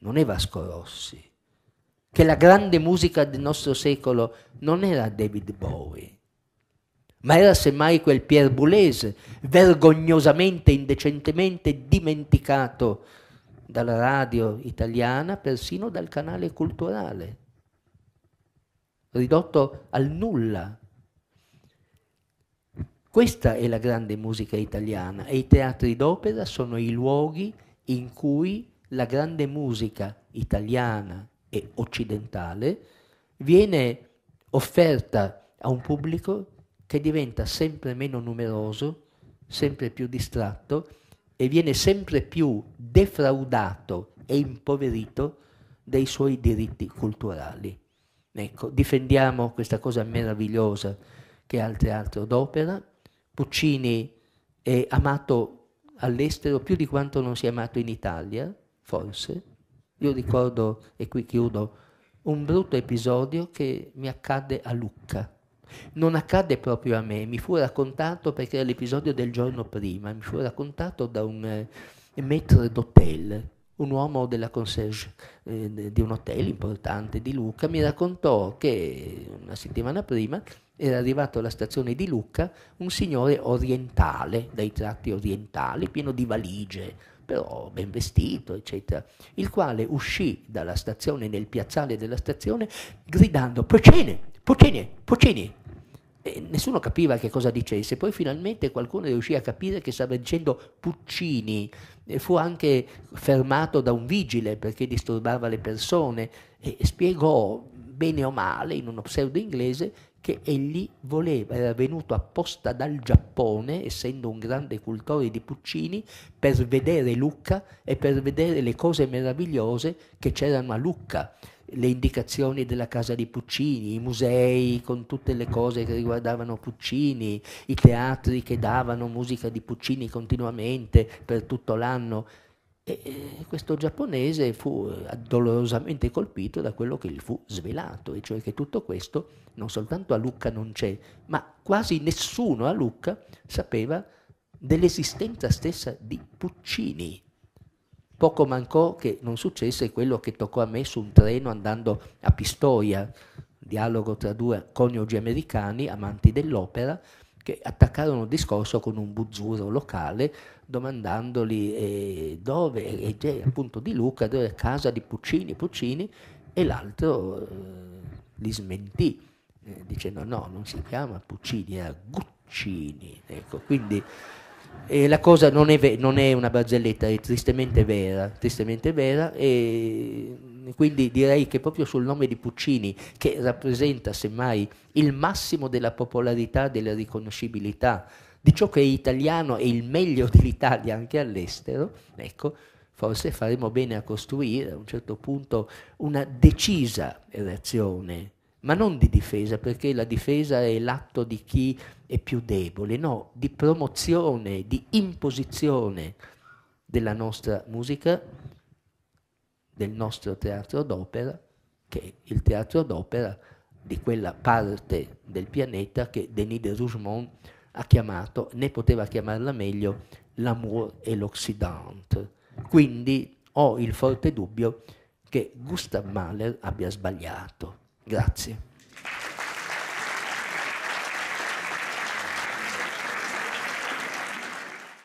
Speaker 2: non è Vasco Rossi, che la grande musica del nostro secolo non era David Bowie, ma era semmai quel Pier Boulez, vergognosamente, indecentemente dimenticato dalla radio italiana, persino dal canale culturale, ridotto al nulla. Questa è la grande musica italiana e i teatri d'opera sono i luoghi in cui la grande musica italiana e occidentale viene offerta a un pubblico che diventa sempre meno numeroso, sempre più distratto e viene sempre più defraudato e impoverito dei suoi diritti culturali. Ecco, difendiamo questa cosa meravigliosa che è al teatro d'opera. Puccini è amato all'estero più di quanto non sia amato in Italia, forse. Io ricordo, e qui chiudo, un brutto episodio che mi accadde a Lucca non accadde proprio a me, mi fu raccontato perché era l'episodio del giorno prima, mi fu raccontato da un eh, maître d'hotel, un uomo della concierge eh, di un hotel importante di Lucca, mi raccontò che una settimana prima era arrivato alla stazione di Lucca un signore orientale, dai tratti orientali, pieno di valigie, però ben vestito, eccetera, il quale uscì dalla stazione, nel piazzale della stazione, gridando Pocene, Pocene, Pocene, e nessuno capiva che cosa dicesse, poi finalmente qualcuno riuscì a capire che stava dicendo Puccini, e fu anche fermato da un vigile perché disturbava le persone e spiegò bene o male in uno pseudo inglese che egli voleva, era venuto apposta dal Giappone, essendo un grande cultore di Puccini, per vedere Lucca e per vedere le cose meravigliose che c'erano a Lucca le indicazioni della casa di Puccini, i musei con tutte le cose che riguardavano Puccini, i teatri che davano musica di Puccini continuamente per tutto l'anno. E, questo giapponese fu eh, dolorosamente colpito da quello che gli fu svelato, e cioè che tutto questo non soltanto a Lucca non c'è, ma quasi nessuno a Lucca sapeva dell'esistenza stessa di Puccini. Poco mancò che non successe quello che toccò a me su un treno andando a Pistoia, dialogo tra due coniugi americani, amanti dell'opera, che attaccarono il discorso con un buzzuro locale domandandogli eh, dove, eh, appunto di Luca, dove è casa di Puccini, Puccini, e l'altro eh, li smentì eh, dicendo no, non si chiama Puccini, era Guccini. Ecco, quindi e la cosa non è, ve- non è, una barzelletta, è tristemente vera, tristemente vera e quindi direi che proprio sul nome di Puccini, che rappresenta semmai il massimo della popolarità, della riconoscibilità, di ciò che è italiano e il meglio dell'Italia anche all'estero, ecco, forse faremo bene a costruire a un certo punto una decisa reazione ma non di difesa, perché la difesa è l'atto di chi è più debole, no, di promozione, di imposizione della nostra musica, del nostro teatro d'opera, che è il teatro d'opera di quella parte del pianeta che Denis de Rougemont ha chiamato, né poteva chiamarla meglio, l'amour et l'Occident. Quindi ho il forte dubbio che Gustav Mahler abbia sbagliato Grazie.